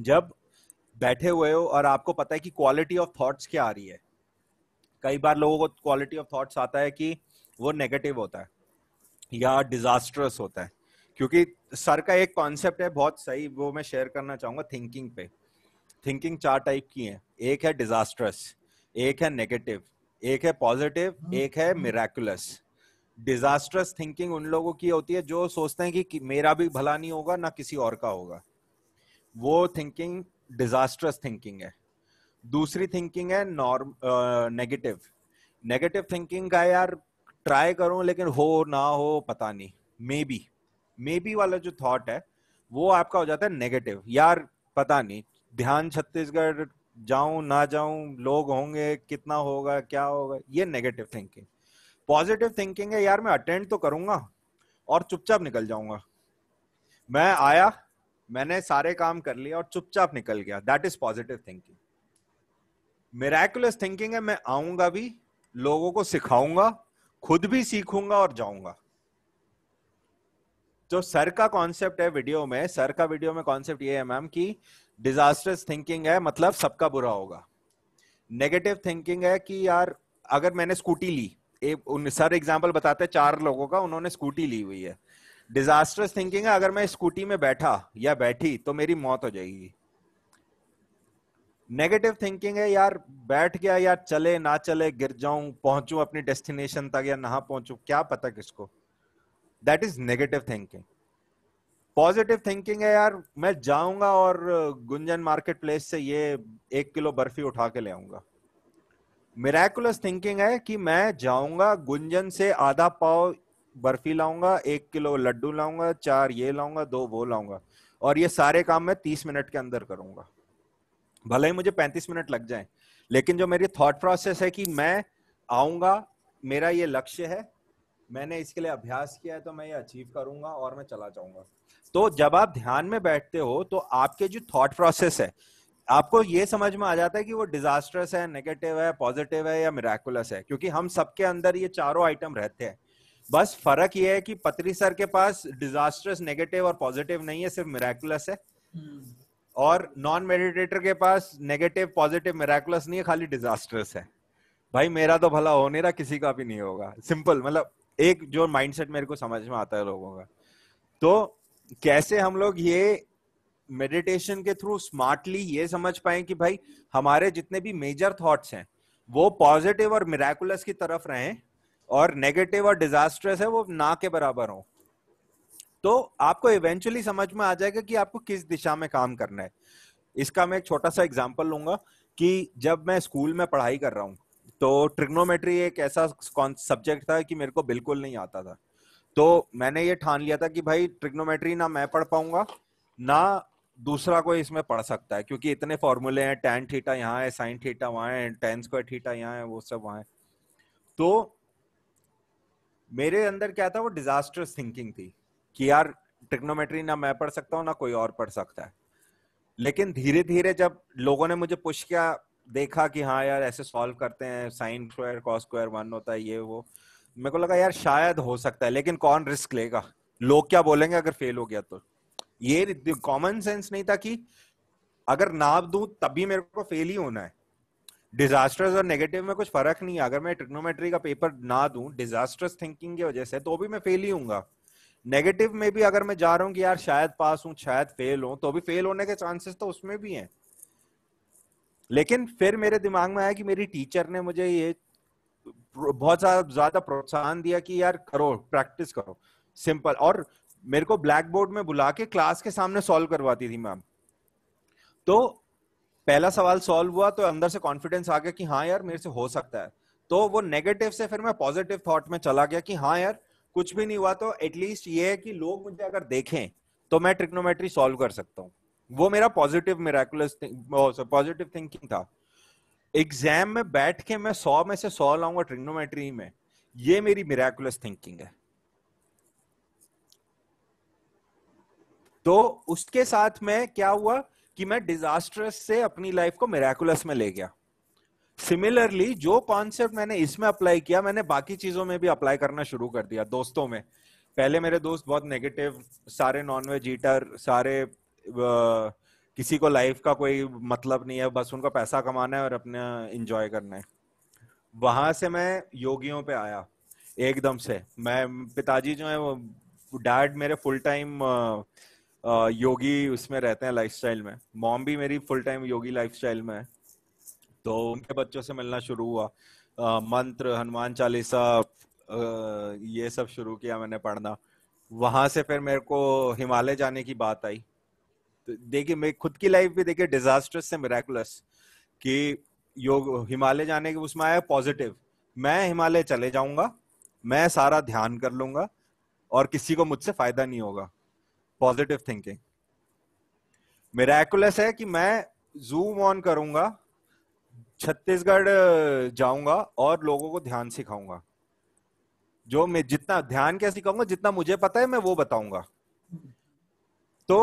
जब बैठे हुए हो और आपको पता है कि क्वालिटी ऑफ थॉट्स क्या आ रही है कई बार लोगों को क्वालिटी ऑफ थॉट्स आता है कि वो नेगेटिव होता है या डिजास्ट्रस होता है क्योंकि सर का एक कॉन्सेप्ट है बहुत सही वो मैं शेयर करना चाहूँगा थिंकिंग पे थिंकिंग चार टाइप की है एक है डिजास्ट्रस एक है नेगेटिव एक है पॉजिटिव हम्म। एक है मेराकुलस डिजास्ट्रस थिंकिंग उन लोगों की होती है जो सोचते हैं कि मेरा भी भला नहीं होगा ना किसी और का होगा वो थिंकिंग डिजास्ट्रस थिंकिंग है दूसरी थिंकिंग है नॉर्म नेगेटिव नेगेटिव थिंकिंग का यार ट्राई करूं लेकिन हो ना हो पता नहीं मे बी मे बी वाला जो थॉट है वो आपका हो जाता है नेगेटिव यार पता नहीं ध्यान छत्तीसगढ़ जाऊं ना जाऊं लोग होंगे कितना होगा क्या होगा ये नेगेटिव थिंकिंग पॉजिटिव थिंकिंग है यार मैं अटेंड तो करूंगा और चुपचाप निकल जाऊंगा मैं आया मैंने सारे काम कर लिए और चुपचाप निकल गया that is positive thinking miraculous thinking है मैं आऊंगा भी लोगों को सिखाऊंगा खुद भी सीखूंगा और जाऊंगा जो तो सर का कॉन्सेप्ट है वीडियो में सर का वीडियो में कॉन्सेप्ट ये है मैम कि डिजास्टर्स थिंकिंग है मतलब सबका बुरा होगा नेगेटिव थिंकिंग है कि यार अगर मैंने स्कूटी ली एक सर एग्जाम्पल बताते हैं चार लोगों का उन्होंने स्कूटी ली हुई है डिजास्टर्स थिंकिंग है अगर मैं स्कूटी में बैठा या बैठी तो मेरी मौत हो जाएगी नेगेटिव थिंकिंग है यार बैठ गया यार चले ना चले गिर जाऊं पहुंचू अपनी डेस्टिनेशन तक या ना पहुंचू क्या पता किसको that is negative thinking positive thinking है यार मैं जाऊंगा और गुंजन मार्केट प्लेस से ये एक किलो बर्फी उठा के ले आऊंगा मेराकुलस थिंकिंग है कि मैं जाऊंगा गुंजन से आधा पाव बर्फी लाऊंगा एक किलो लड्डू लाऊंगा चार ये लाऊंगा दो वो लाऊंगा और ये सारे काम मैं तीस मिनट के अंदर करूंगा भले ही मुझे पैंतीस मिनट लग जाए लेकिन जो मेरी थॉट प्रोसेस है कि मैं आऊंगा मेरा ये लक्ष्य है मैंने इसके लिए अभ्यास किया है तो मैं ये अचीव करूंगा और मैं चला जाऊंगा तो जब आप ध्यान में बैठते हो तो आपके जो थॉट प्रोसेस है आपको ये समझ में आ जाता है कि वो डिजास्टर्स है नेगेटिव है पॉजिटिव है या मिराकुलस है क्योंकि हम सबके अंदर ये चारों आइटम रहते हैं बस फर्क ये है कि पत्री सर के पास डिजास्टर्स नेगेटिव और पॉजिटिव नहीं है सिर्फ मिराकुलस है हम्म। और नॉन मेडिटेटर के पास नेगेटिव पॉजिटिव मेराकुलस नहीं है खाली डिजास्टर्स है भाई मेरा तो भला हो नहीं रहा किसी का भी नहीं होगा सिंपल मतलब एक जो माइंडसेट मेरे को समझ में आता है लोगों का तो कैसे हम लोग ये मेडिटेशन के थ्रू स्मार्टली ये समझ पाए कि भाई हमारे जितने भी मेजर थॉट्स हैं वो पॉजिटिव और मेराकुलस की तरफ रहे और नेगेटिव और डिजास्ट्रस है वो ना के बराबर हो तो आपको इवेंचुअली समझ में आ जाएगा कि आपको किस दिशा में काम करना है इसका मैं एक छोटा सा एग्जाम्पल लूंगा कि जब मैं स्कूल में पढ़ाई कर रहा हूँ तो ट्रिग्नोमेट्री एक ऐसा सब्जेक्ट था कि मेरे को बिल्कुल नहीं आता था तो मैंने ये ठान लिया था कि भाई ट्रिग्नोमेट्री ना मैं पढ़ पाऊंगा ना दूसरा कोई इसमें पढ़ सकता है क्योंकि इतने फॉर्मूले हैं टेन थीटा यहाँ है साइन थीटा वहाँ है टेन स्क्वायर थीटा यहाँ है वो सब वहाँ है तो मेरे अंदर क्या था वो डिजास्टर्स थिंकिंग थी कि यार ट्रिग्नोमेट्री ना मैं पढ़ सकता हूँ ना कोई और पढ़ सकता है लेकिन धीरे धीरे जब लोगों ने मुझे पुश किया देखा कि हाँ यार ऐसे सॉल्व करते हैं sine square cos square one होता है ये वो मेरे को लगा यार शायद हो सकता है लेकिन कौन रिस्क लेगा लोग क्या बोलेंगे अगर फेल हो गया तो ये कॉमन सेंस नहीं था कि अगर नाप दू तभी मेरे को फेल ही होना है डिजास्टर्स और नेगेटिव में कुछ फर्क नहीं है अगर मैं ट्रिग्नोमेट्री का पेपर ना दू डिजास्टर्स थिंकिंग की वजह से तो भी मैं फेल ही हूँ नेगेटिव में भी अगर मैं जा रहा हूँ कि यार शायद पास हूं शायद फेल हूं तो भी फेल होने के चांसेस तो उसमें भी हैं लेकिन फिर मेरे दिमाग में आया कि मेरी टीचर ने मुझे ये बहुत ज्यादा प्रोत्साहन दिया कि यार करो प्रैक्टिस करो सिंपल और मेरे को ब्लैक बोर्ड में बुला के क्लास के सामने सॉल्व करवाती थी मैम तो पहला सवाल सॉल्व हुआ तो अंदर से कॉन्फिडेंस आ गया कि हाँ यार मेरे से हो सकता है तो वो नेगेटिव से फिर मैं पॉजिटिव थॉट में चला गया कि हाँ यार कुछ भी नहीं हुआ तो एटलीस्ट ये है कि लोग मुझे अगर देखें तो मैं ट्रिग्नोमेट्री सॉल्व कर सकता हूँ वो मेरा पॉजिटिव मेराकुलस पॉजिटिव थिंकिंग था एग्जाम में बैठ के मैं सौ में से सौ लाऊंगा ट्रिग्नोमेट्री में ये मेरी मेराकुलस थिंकिंग है तो उसके साथ में क्या हुआ कि मैं डिजास्टर से अपनी लाइफ को मेराकुलस में ले गया सिमिलरली जो कॉन्सेप्ट मैंने इसमें अप्लाई किया मैंने बाकी चीजों में भी अप्लाई करना शुरू कर दिया दोस्तों में पहले मेरे दोस्त बहुत नेगेटिव सारे नॉनवेज ईटर सारे आ, किसी को लाइफ का कोई मतलब नहीं है बस उनका पैसा कमाना है और अपना इंजॉय करना है वहां से मैं योगियों पे आया एकदम से मैं पिताजी जो है वो डैड मेरे फुल टाइम योगी उसमें रहते हैं लाइफस्टाइल में मॉम भी मेरी फुल टाइम योगी लाइफस्टाइल में है तो उनके बच्चों से मिलना शुरू हुआ आ, मंत्र हनुमान चालीसा ये सब शुरू किया मैंने पढ़ना वहां से फिर मेरे को हिमालय जाने की बात आई तो देखिए मैं खुद की लाइफ भी देखिए डिजास्टर्स से मिराकुलस कि योग हिमालय जाने के उसमें आया पॉजिटिव मैं हिमालय चले जाऊंगा मैं सारा ध्यान कर लूंगा और किसी को मुझसे फायदा नहीं होगा पॉजिटिव थिंकिंग मेराकुलस है कि मैं जूम ऑन करूंगा छत्तीसगढ़ जाऊंगा और लोगों को ध्यान सिखाऊंगा जो मैं जितना ध्यान क्या सिखाऊंगा जितना मुझे पता है मैं वो बताऊंगा तो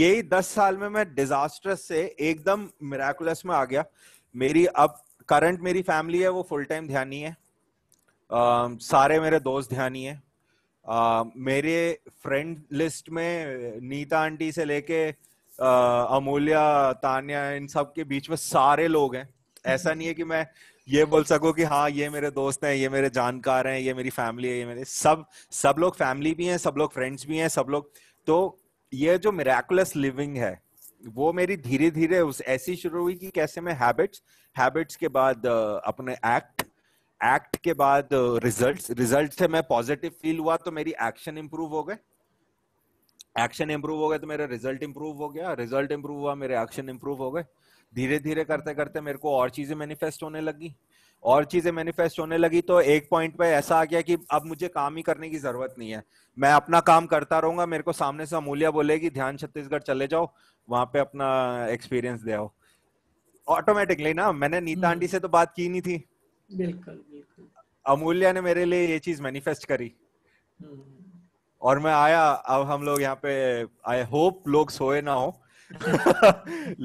यही दस साल में मैं डिजास्टर से एकदम मिराकुलस में आ गया मेरी अब करंट मेरी फैमिली है वो फुल टाइम ध्यानी है आ, सारे मेरे दोस्त ध्यानी है आ, मेरे फ्रेंड लिस्ट में नीता आंटी से लेके अमूल्या तान्या इन सब के बीच में सारे लोग हैं ऐसा नहीं है कि मैं ये बोल सकूं कि हाँ ये मेरे दोस्त हैं ये मेरे जानकार हैं ये मेरी फैमिली है ये मेरे सब सब लोग फैमिली भी हैं सब लोग फ्रेंड्स भी हैं सब लोग तो ये जो मेराकुलस लिविंग है वो मेरी धीरे धीरे उस ऐसी शुरू हुई कि कैसे मैं हैबिट्स हैबिट्स के बाद अपने एक्ट एक्ट के बाद रिजल्ट्स रिजल्ट से मैं पॉजिटिव फील हुआ तो मेरी एक्शन इंप्रूव हो गए एक्शन इंप्रूव हो गए तो मेरा रिजल्ट इंप्रूव हो गया रिजल्ट इंप्रूव हुआ मेरे एक्शन इंप्रूव हो गए धीरे धीरे करते करते मेरे को और चीजें मैनिफेस्ट होने लगी और चीजें मैनिफेस्ट होने लगी तो एक पॉइंट पे ऐसा आ गया कि अब मुझे काम ही करने की जरूरत नहीं है मैं अपना काम करता रहूंगा मेरे को सामने से अमूल्या बोलेगी ध्यान छत्तीसगढ़ चले जाओ वहां पे अपना एक्सपीरियंस दे आओ ऑटोमेटिकली ना मैंने नीता हम्म। आंटी से तो बात की नहीं थी बिल्कुल अमूल्या ने मेरे लिए ये चीज मैनिफेस्ट करी हम्म। और मैं आया अब हम लोग यहाँ पे आई होप लोग सोए ना हो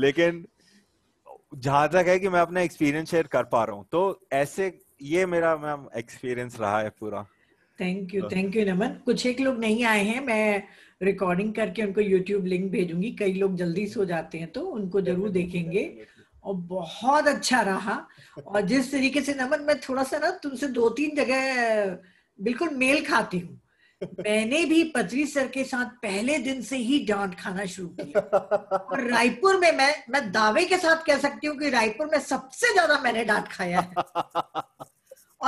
लेकिन जहां तक है कि मैं अपना एक्सपीरियंस शेयर कर पा रहा हूँ तो ऐसे ये मेरा मैम एक्सपीरियंस रहा है पूरा thank you thank you Naman कुछ एक लोग नहीं आए हैं मैं रिकॉर्डिंग करके उनको यूट्यूब लिंक भेजूंगी कई लोग जल्दी सो जाते हैं तो उनको जरूर देखेंगे और बहुत अच्छा रहा और जिस तरीके से नमन मैं थोड़ा सा ना तुमसे दो तीन जगह बिल्कुल मेल खाती हूँ मैंने भी पदरी सर के साथ पहले दिन से ही डांट खाना शुरू किया और रायपुर में मैं मैं दावे के साथ कह सकती हूँ कि रायपुर में सबसे ज्यादा मैंने डांट खाया है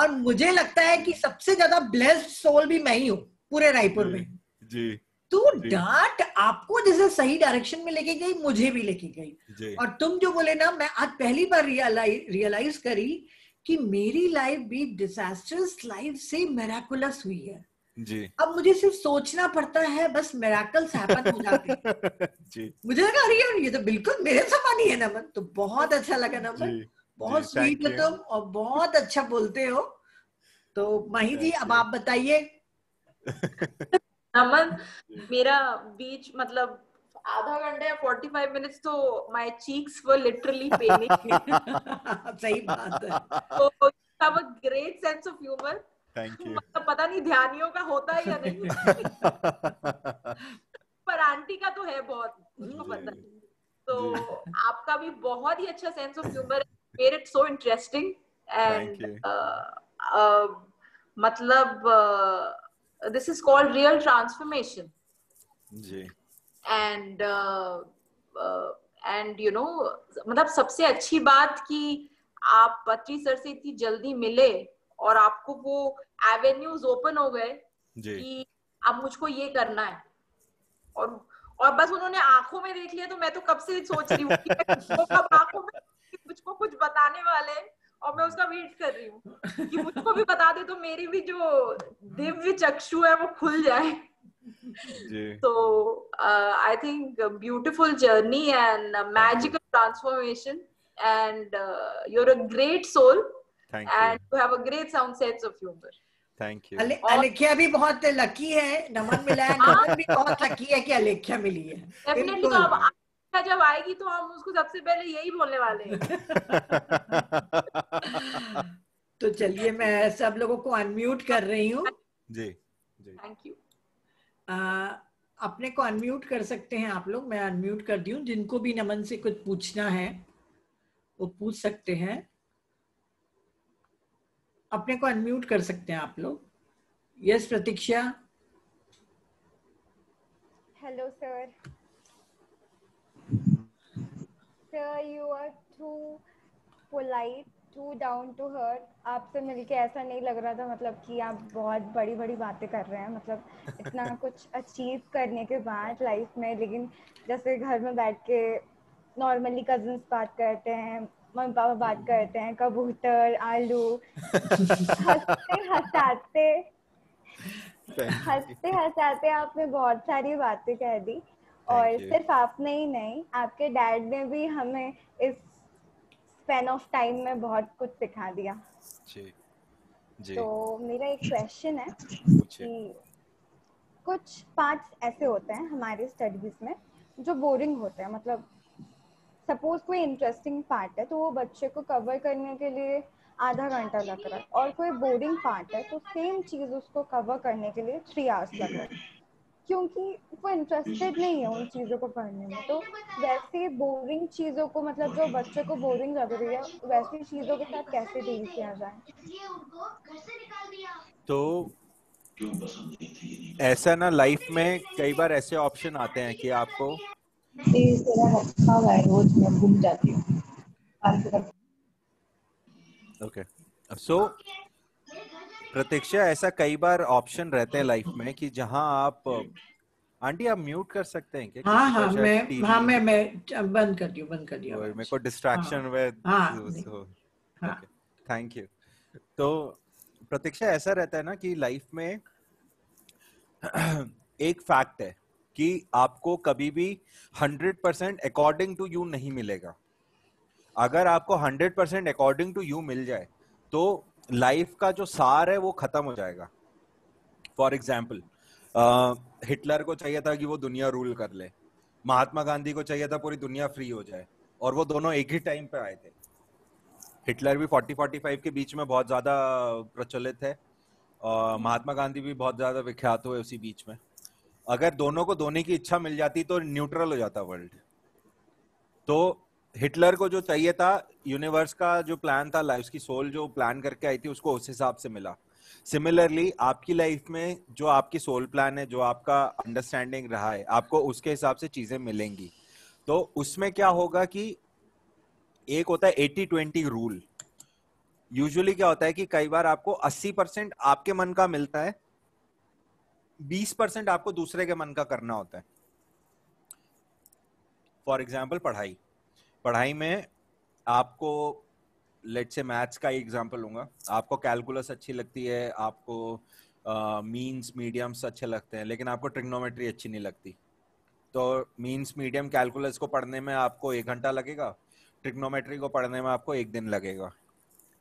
और मुझे लगता है कि सबसे ज्यादा ब्लेस्ड सोल भी मैं ही हूँ पूरे रायपुर में जी तो डांट आपको जैसे सही डायरेक्शन में लेके गई मुझे भी लेके गई और तुम जो बोले ना मैं आज पहली बार रियलाइज रियलाइज करी कि मेरी लाइफ भी डिजास्टर्स लाइफ से मेराकुलस हुई है जी अब मुझे सिर्फ सोचना पड़ता है बस मेराकल्स हैपन मुझे लगा अरे ये तो बिल्कुल मेरे समान ही है नमन तो बहुत अच्छा लगा नमन बहुत स्वीट हो तुम और बहुत अच्छा बोलते हो तो माही जी अब आप बताइए नमन मेरा बीच मतलब आधा घंटे या फोर्टी फाइव मिनट्स तो my cheeks were literally paining सही बात है तो great sense of humour thank you मतलब पता नहीं ध्यानियों का होता है या नहीं पर आंटी का तो है बहुत पता है तो आपका भी बहुत ही अच्छा sense of humour made it so interesting and मतलब this is called real transformation जी एंड एंड यू नो मतलब सबसे अच्छी बात कि आप पत्री सर से इतनी जल्दी मिले और आपको वो एवेन्यूज ओपन हो गए कि अब मुझको ये करना है और और बस उन्होंने आंखों में देख लिया तो मैं तो कब से सोच रही हूँ आंखों में मुझको कुछ बताने वाले और मैं उसका वेट कर रही हूँ कि मुझको भी बता दे तो मेरी भी जो दिव्य चक्षु है वो खुल जाए तो I think beautiful journey and magical transformation and you're a great soul Thank and you. have a great sound sense of humor. Thank you Alekhya भी बहुत लकी है नमन मिला है हाँ। नमन भी बहुत लकी है कि अलेख्या मिली है डेफिनेटली तो अब जब आएगी तो हम उसको सबसे पहले यही बोलने वाले हैं तो चलिए मैं सब लोगों को अनम्यूट कर रही हूँ जी जी थैंक यू अपने को अनम्यूट कर सकते हैं आप लोग मैं अनम्यूट कर दी हूँ जिनको भी नमन से कुछ पूछना है वो पूछ सकते हैं अपने को अनम्यूट कर सकते हैं आप लोग yes Pratiksha hello sir sir you are too polite too down to earth आपसे मिलके ऐसा नहीं लग रहा था मतलब कि आप बहुत बड़ी बड़ी बातें कर रहे हैं मतलब इतना कुछ अचीव करने के बाद लाइफ में लेकिन जैसे घर में बैठ के नॉर्मली कजन्स बात करते हैं मम्मी पापा बात करते हैं कबूतर आलू हंसते हंसते हंसते आपने बहुत सारी बातें कह दी और सिर्फ आपने ही नहीं आपके डैड ने भी हमें इस स्पेन ऑफ टाइम में बहुत कुछ सिखा दिया जी जी तो मेरा एक क्वेश्चन है कि कुछ पार्ट्स ऐसे होते हैं हमारे स्टडीज में जो बोरिंग होते हैं मतलब सपोज कोई इंटरेस्टिंग पार्ट है तो वो बच्चे को कवर करने के लिए आधा घंटा लग रहा है और कोई बोरिंग पार्ट है तो सेम चीज उसको कवर करने के लिए थ्री आवर्स लग रहा है क्योंकि वो इंटरेस्टेड नहीं है उन चीज़ों को पढ़ने में तो वैसे बोरिंग चीज़ों को मतलब जो बच्चे को बोरिंग लग रही है वैसी चीज़ों के साथ कैसे डील किया जाए तो ऐसा ना लाइफ में कई बार ऐसे ऑप्शन आते हैं कि आपको ओके अब सो प्रतीक्षा ऐसा कई बार ऑप्शन रहते हैं लाइफ में कि जहां आप आंटी आप म्यूट कर सकते हैं क्या हाँ हाँ मैं हाँ मैं मैं बंद कर दियो बंद कर दिया मेरे को डिस्ट्रैक्शन विद थैंक यू तो प्रतीक्षा ऐसा रहता है ना कि लाइफ में एक फैक्ट है कि आपको कभी भी 100 परसेंट अकॉर्डिंग टू यू नहीं मिलेगा अगर आपको 100 परसेंट अकॉर्डिंग टू यू मिल जाए तो लाइफ का जो सार है वो खत्म हो जाएगा फॉर एग्जाम्पल हिटलर को चाहिए था कि वो दुनिया रूल कर ले महात्मा गांधी को चाहिए था पूरी दुनिया फ्री हो जाए और वो दोनों एक ही टाइम पे आए थे हिटलर भी 40 45 के बीच में बहुत ज़्यादा प्रचलित है और महात्मा गांधी भी बहुत ज़्यादा विख्यात हुए उसी बीच में अगर दोनों को दोनों की इच्छा मिल जाती तो न्यूट्रल हो जाता वर्ल्ड तो हिटलर को जो चाहिए था यूनिवर्स का जो प्लान था लाइफ की सोल जो प्लान करके आई थी उसको उस हिसाब से मिला सिमिलरली आपकी लाइफ में जो आपकी सोल प्लान है जो आपका अंडरस्टैंडिंग रहा है आपको उसके हिसाब से चीजें मिलेंगी तो उसमें क्या होगा कि एक होता है एटी ट्वेंटी रूल यूजुअली क्या होता है कि कई बार आपको अस्सी परसेंट आपके मन का मिलता है बीस परसेंट आपको दूसरे के मन का करना होता है फॉर एग्जाम्पल पढ़ाई पढ़ाई में आपको लेट से मैथ्स का एग्जाम्पल लूंगा आपको कैलकुलस अच्छी लगती है आपको मीन्स uh, मीडियम्स अच्छे लगते हैं लेकिन आपको ट्रिग्नोमेट्री अच्छी नहीं लगती तो मीन्स मीडियम कैलकुलस को पढ़ने में आपको एक घंटा लगेगा ट्रिग्नोमेट्री को पढ़ने में आपको एक दिन लगेगा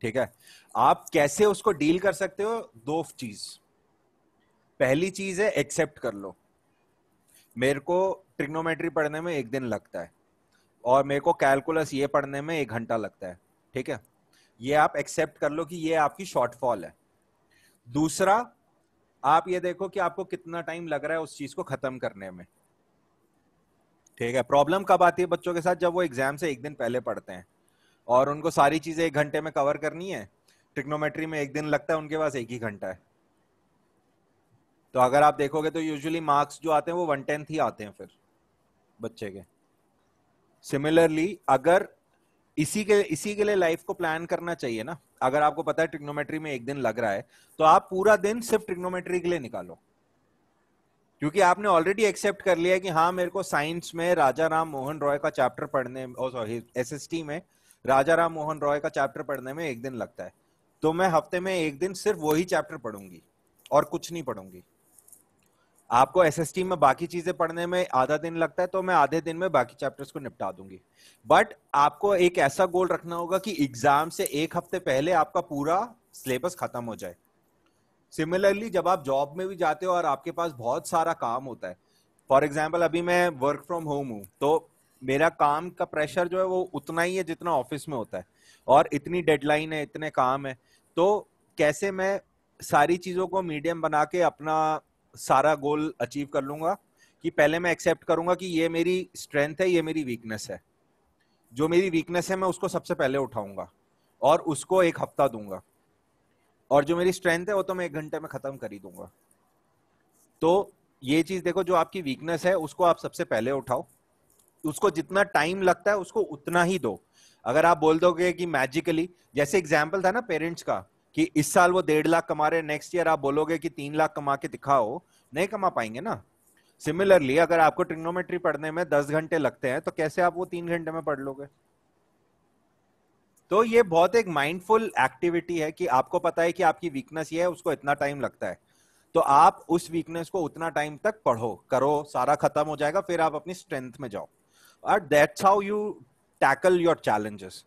ठीक है आप कैसे उसको डील कर सकते हो दो चीज़ पहली चीज है एक्सेप्ट कर लो मेरे को ट्रिग्नोमेट्री पढ़ने में एक दिन लगता है और मेरे को कैलकुलस ये पढ़ने में एक घंटा लगता है ठीक है ये आप एक्सेप्ट कर लो कि ये आपकी शॉर्टफॉल है दूसरा आप ये देखो कि आपको कितना टाइम लग रहा है उस चीज को खत्म करने में ठीक है प्रॉब्लम कब आती है बच्चों के साथ जब वो एग्जाम से एक दिन पहले पढ़ते हैं और उनको सारी चीजें एक घंटे में कवर करनी है ट्रिग्नोमेट्री में एक दिन लगता है उनके पास एक ही घंटा है तो अगर आप देखोगे तो यूजुअली मार्क्स जो आते हैं वो वन टेंथ ही आते हैं फिर बच्चे के सिमिलरली अगर इसी के इसी के लिए लाइफ को प्लान करना चाहिए ना अगर आपको पता है ट्रिग्नोमेट्री में एक दिन लग रहा है तो आप पूरा दिन सिर्फ ट्रिग्नोमेट्री के लिए निकालो क्योंकि आपने ऑलरेडी एक्सेप्ट कर लिया कि हाँ मेरे को साइंस में राजा राम मोहन रॉय का चैप्टर पढ़ने सॉरी oh, टी में राजा राम मोहन रॉय का चैप्टर पढ़ने में एक दिन लगता है तो मैं हफ्ते में एक दिन सिर्फ वही चैप्टर पढ़ूंगी और कुछ नहीं पढ़ूंगी आपको एस एस टी में बाकी चीजें पढ़ने में आधा दिन लगता है तो मैं आधे दिन में बाकी चैप्टर्स को निपटा दूंगी बट आपको एक ऐसा गोल रखना होगा कि एग्जाम से एक हफ्ते पहले आपका पूरा सिलेबस खत्म हो जाए सिमिलरली जब आप जॉब में भी जाते हो और आपके पास बहुत सारा काम होता है फॉर एग्जाम्पल अभी मैं वर्क फ्रॉम होम हूँ तो मेरा काम का प्रेशर जो है वो उतना ही है जितना ऑफिस में होता है और इतनी डेडलाइन है इतने काम है तो कैसे मैं सारी चीज़ों को मीडियम बना के अपना सारा गोल अचीव कर लूंगा कि पहले मैं एक्सेप्ट करूंगा कि ये मेरी स्ट्रेंथ है ये मेरी वीकनेस है जो मेरी वीकनेस है मैं उसको सबसे पहले उठाऊंगा और उसको एक हफ्ता दूंगा और जो मेरी स्ट्रेंथ है वो तो मैं एक घंटे में खत्म कर ही दूंगा तो ये चीज देखो जो आपकी वीकनेस है उसको आप सबसे पहले उठाओ उसको जितना टाइम लगता है उसको उतना ही दो अगर आप बोल दोगे कि मैजिकली जैसे एग्जाम्पल था ना पेरेंट्स का कि इस साल वो डेढ़ लाख कमा रहे नेक्स्ट ईयर आप बोलोगे कि तीन लाख कमा के दिखाओ नहीं कमा पाएंगे ना सिमिलरली अगर आपको ट्रिग्नोमेट्री पढ़ने में दस घंटे लगते हैं तो कैसे आप वो तीन घंटे में पढ़ लोगे तो ये बहुत एक माइंडफुल एक्टिविटी है कि आपको पता है कि आपकी वीकनेस ये है उसको इतना टाइम लगता है तो आप उस वीकनेस को उतना टाइम तक पढ़ो करो सारा खत्म हो जाएगा फिर आप अपनी स्ट्रेंथ में जाओ और that's how you tackle your challenges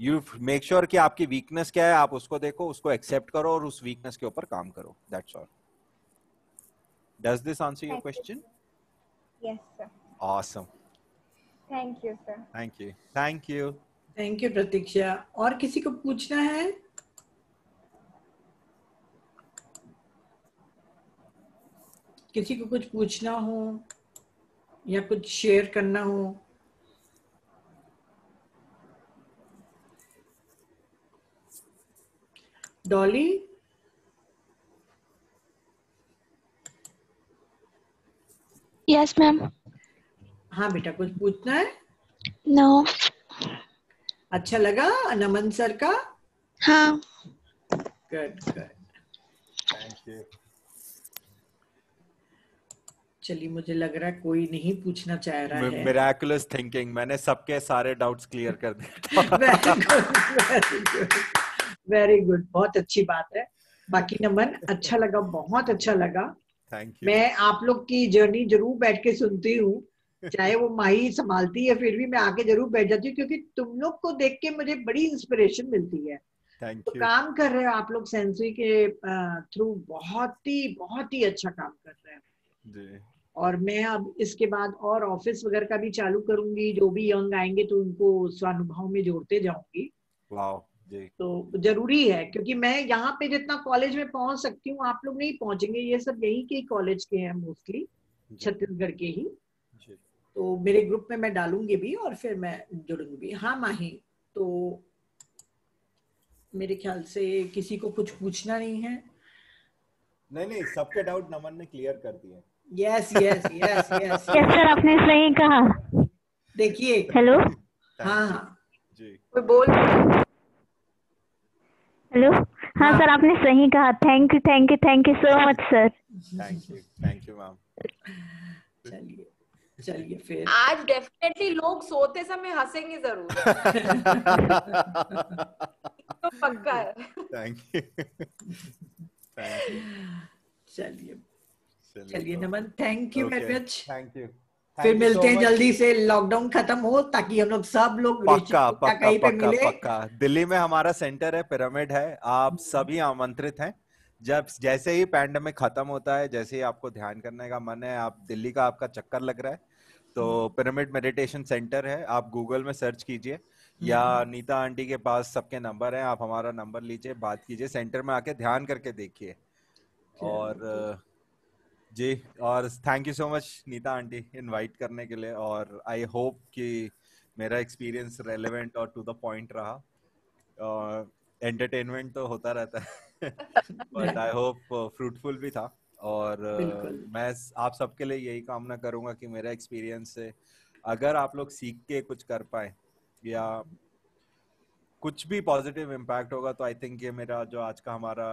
you make sure कि आपकी वीकनेस क्या है आप उसको देखो उसको एक्सेप्ट करो और उस वीकनेस के ऊपर काम करो that's all does this answer your question yes sir awesome thank you sir thank you thank you thank you Pratiksha और किसी को पूछना है किसी को कुछ पूछना हो या कुछ शेयर करना हो Dolly? yes, ma'am. हाँ बेटा कुछ पूछना है नो no. अच्छा लगा नमन सर का हाँ गुड गुड थैंक यू चलिए मुझे लग रहा है कोई नहीं पूछना चाह रहा है मिराकुलस थिंकिंग मैंने सबके सारे डाउट्स क्लियर कर दिए वेरी गुड बहुत अच्छी बात है बाकी नमन अच्छा लगा बहुत अच्छा लगा थैंक यू मैं आप लोग की जर्नी जरूर बैठ के सुनती हूँ चाहे वो माही संभालती है फिर भी मैं आके जरूर बैठ जाती हूँ क्योंकि तुम लोग को देख के मुझे बड़ी इंस्पिरेशन मिलती है Thank तो you. काम कर रहे हो आप लोग सेंसरी के थ्रू बहुत ही बहुत ही अच्छा काम कर रहे हैं और मैं अब इसके बाद और ऑफिस वगैरह का भी चालू करूंगी जो भी यंग आएंगे तो उनको स्वानुभव में जोड़ते जाऊंगी तो जरूरी है क्योंकि मैं यहाँ पे जितना कॉलेज में पहुंच सकती हूँ आप लोग नहीं पहुंचेंगे ये सब यही के कॉलेज के हैं मोस्टली छत्तीसगढ़ के ही तो मेरे ग्रुप में मैं डालूंगी भी और फिर मैं जुड़ूंगी भी हाँ माही तो मेरे ख्याल से किसी को कुछ पूछना नहीं है नहीं नहीं सबके डाउट नमन ने क्लियर कर दिए yes yes yes yes sir आपने सही कहा देखिए हेलो हाँ, हाँ जी कोई बोल हेलो हाँ, हाँ सर आपने सही कहा thank you thank you thank you so much sir thank you thank you ma'am चलिए फिर आज डेफिनेटली लोग सोते समय हंसेंगे जरूर तो पक्का है थैंक यू चलिए चलिए तो। Naman thank you very much thank you फिर मिलते हैं जल्दी से लॉकडाउन खत्म हो ताकि हम लोग सब लोग पक्का पक्का पक्का, पक्का दिल्ली में हमारा सेंटर है पिरामिड है आप सभी आमंत्रित हैं जब जैसे ही पैंडमिक खत्म होता है जैसे ही आपको ध्यान करने का मन है आप दिल्ली का आपका चक्कर लग रहा है तो हम्म। पिरामिड मेडिटेशन सेंटर है आप गूगल में सर्च कीजिए हम्म। या नीता आंटी के पास सबके नंबर हैं आप हमारा नंबर लीजिए बात कीजिए सेंटर में आके ध्यान करके देखिए और जी और thank you so much Nita aunty invite करने के लिए और आई होप कि मेरा एक्सपीरियंस रेलेवेंट और टू द पॉइंट रहा और एंटरटेनमेंट तो होता रहता है बट आई होप फ्रूटफुल भी था और uh, मैं आप सबके लिए यही कामना करूंगा कि मेरा एक्सपीरियंस से अगर आप लोग सीख के कुछ कर पाए या कुछ भी पॉजिटिव इम्पैक्ट होगा तो आई थिंक ये मेरा जो आज का हमारा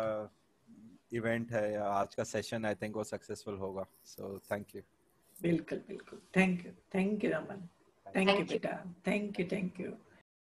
इवेंट है या आज का सेशन आई थिंक वो सक्सेसफुल होगा सो थैंक यू बिल्कुल बिल्कुल thank you thank you Raman thank you बेटा थैंक यू थैंक यू